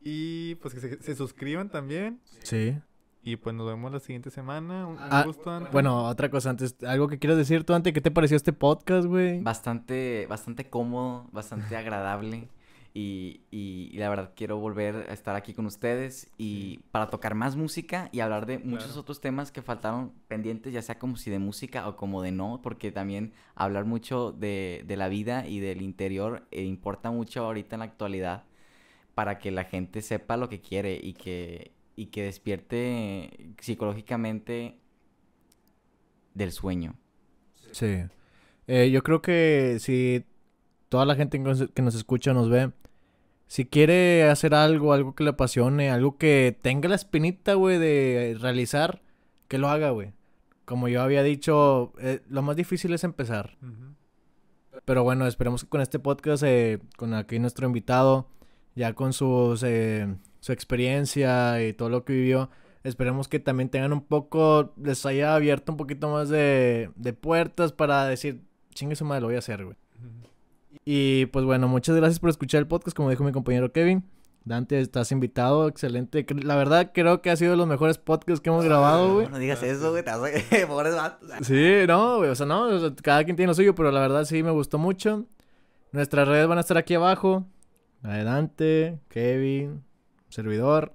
Y pues que se, suscriban también. Sí. Y pues nos vemos la siguiente semana. Un, ah, gusto, Bueno, otra cosa antes. Algo que quiero decir tú, Dante, ¿qué te pareció este podcast, güey? Bastante, bastante cómodo, bastante agradable. Y, la verdad quiero volver a estar aquí con ustedes y para tocar más música y hablar de muchos otros temas que faltaron pendientes, ya sea como si de música o como de no, porque también hablar mucho de, la vida y del interior eh, importa mucho ahorita en la actualidad para que la gente sepa lo que quiere y que, y que despierte psicológicamente del sueño. Sí. Eh, yo creo que si toda la gente que nos escucha, nos ve, si quiere hacer algo, algo que le apasione, algo que tenga la espinita, güey, de realizar, que lo haga, güey. Como yo había dicho, eh, lo más difícil es empezar. Pero bueno, esperemos que con este podcast, eh, con aquí nuestro invitado, ya con sus, eh, su experiencia y todo lo que vivió, esperemos que también tengan un poco, les haya abierto un poquito más de, de puertas para decir, chingue su madre, lo voy a hacer, güey. Y pues bueno, muchas gracias por escuchar el podcast, como dijo mi compañero Kevin. Dante, estás invitado, excelente. La verdad, creo que ha sido de los mejores podcasts que hemos ah, grabado, güey. No, digas eso, güey, Sí, no, güey, o sea, no, cada quien tiene lo suyo, pero la verdad sí me gustó mucho. Nuestras redes van a estar aquí abajo. Adelante, Kevin, servidor.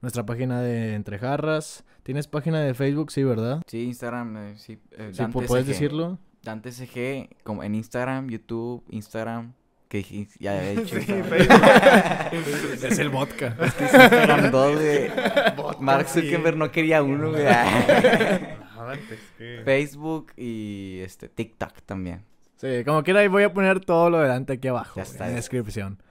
Nuestra página de Entre Jarras. ¿Tienes página de Facebook? Sí, ¿verdad? Sí, Instagram, eh, sí. Eh, sí, puedes decirlo. Dante CG, como en Instagram, YouTube, Instagram. Que ya he hecho Sí, es el vodka. Es que Instagram 2, Mark Zuckerberg no quería uno, ah, pues Facebook y este TikTok también. Sí, como quiera, ahí voy a poner todo lo de Dante aquí abajo. está. En la descripción.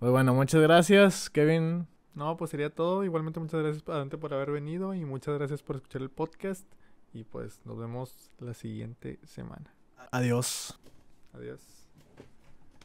Pues bueno, muchas gracias, Kevin. No, pues sería todo. Igualmente, muchas gracias a Dante por haber venido y muchas gracias por escuchar el podcast. Y pues nos vemos la siguiente semana. Adiós. Adiós.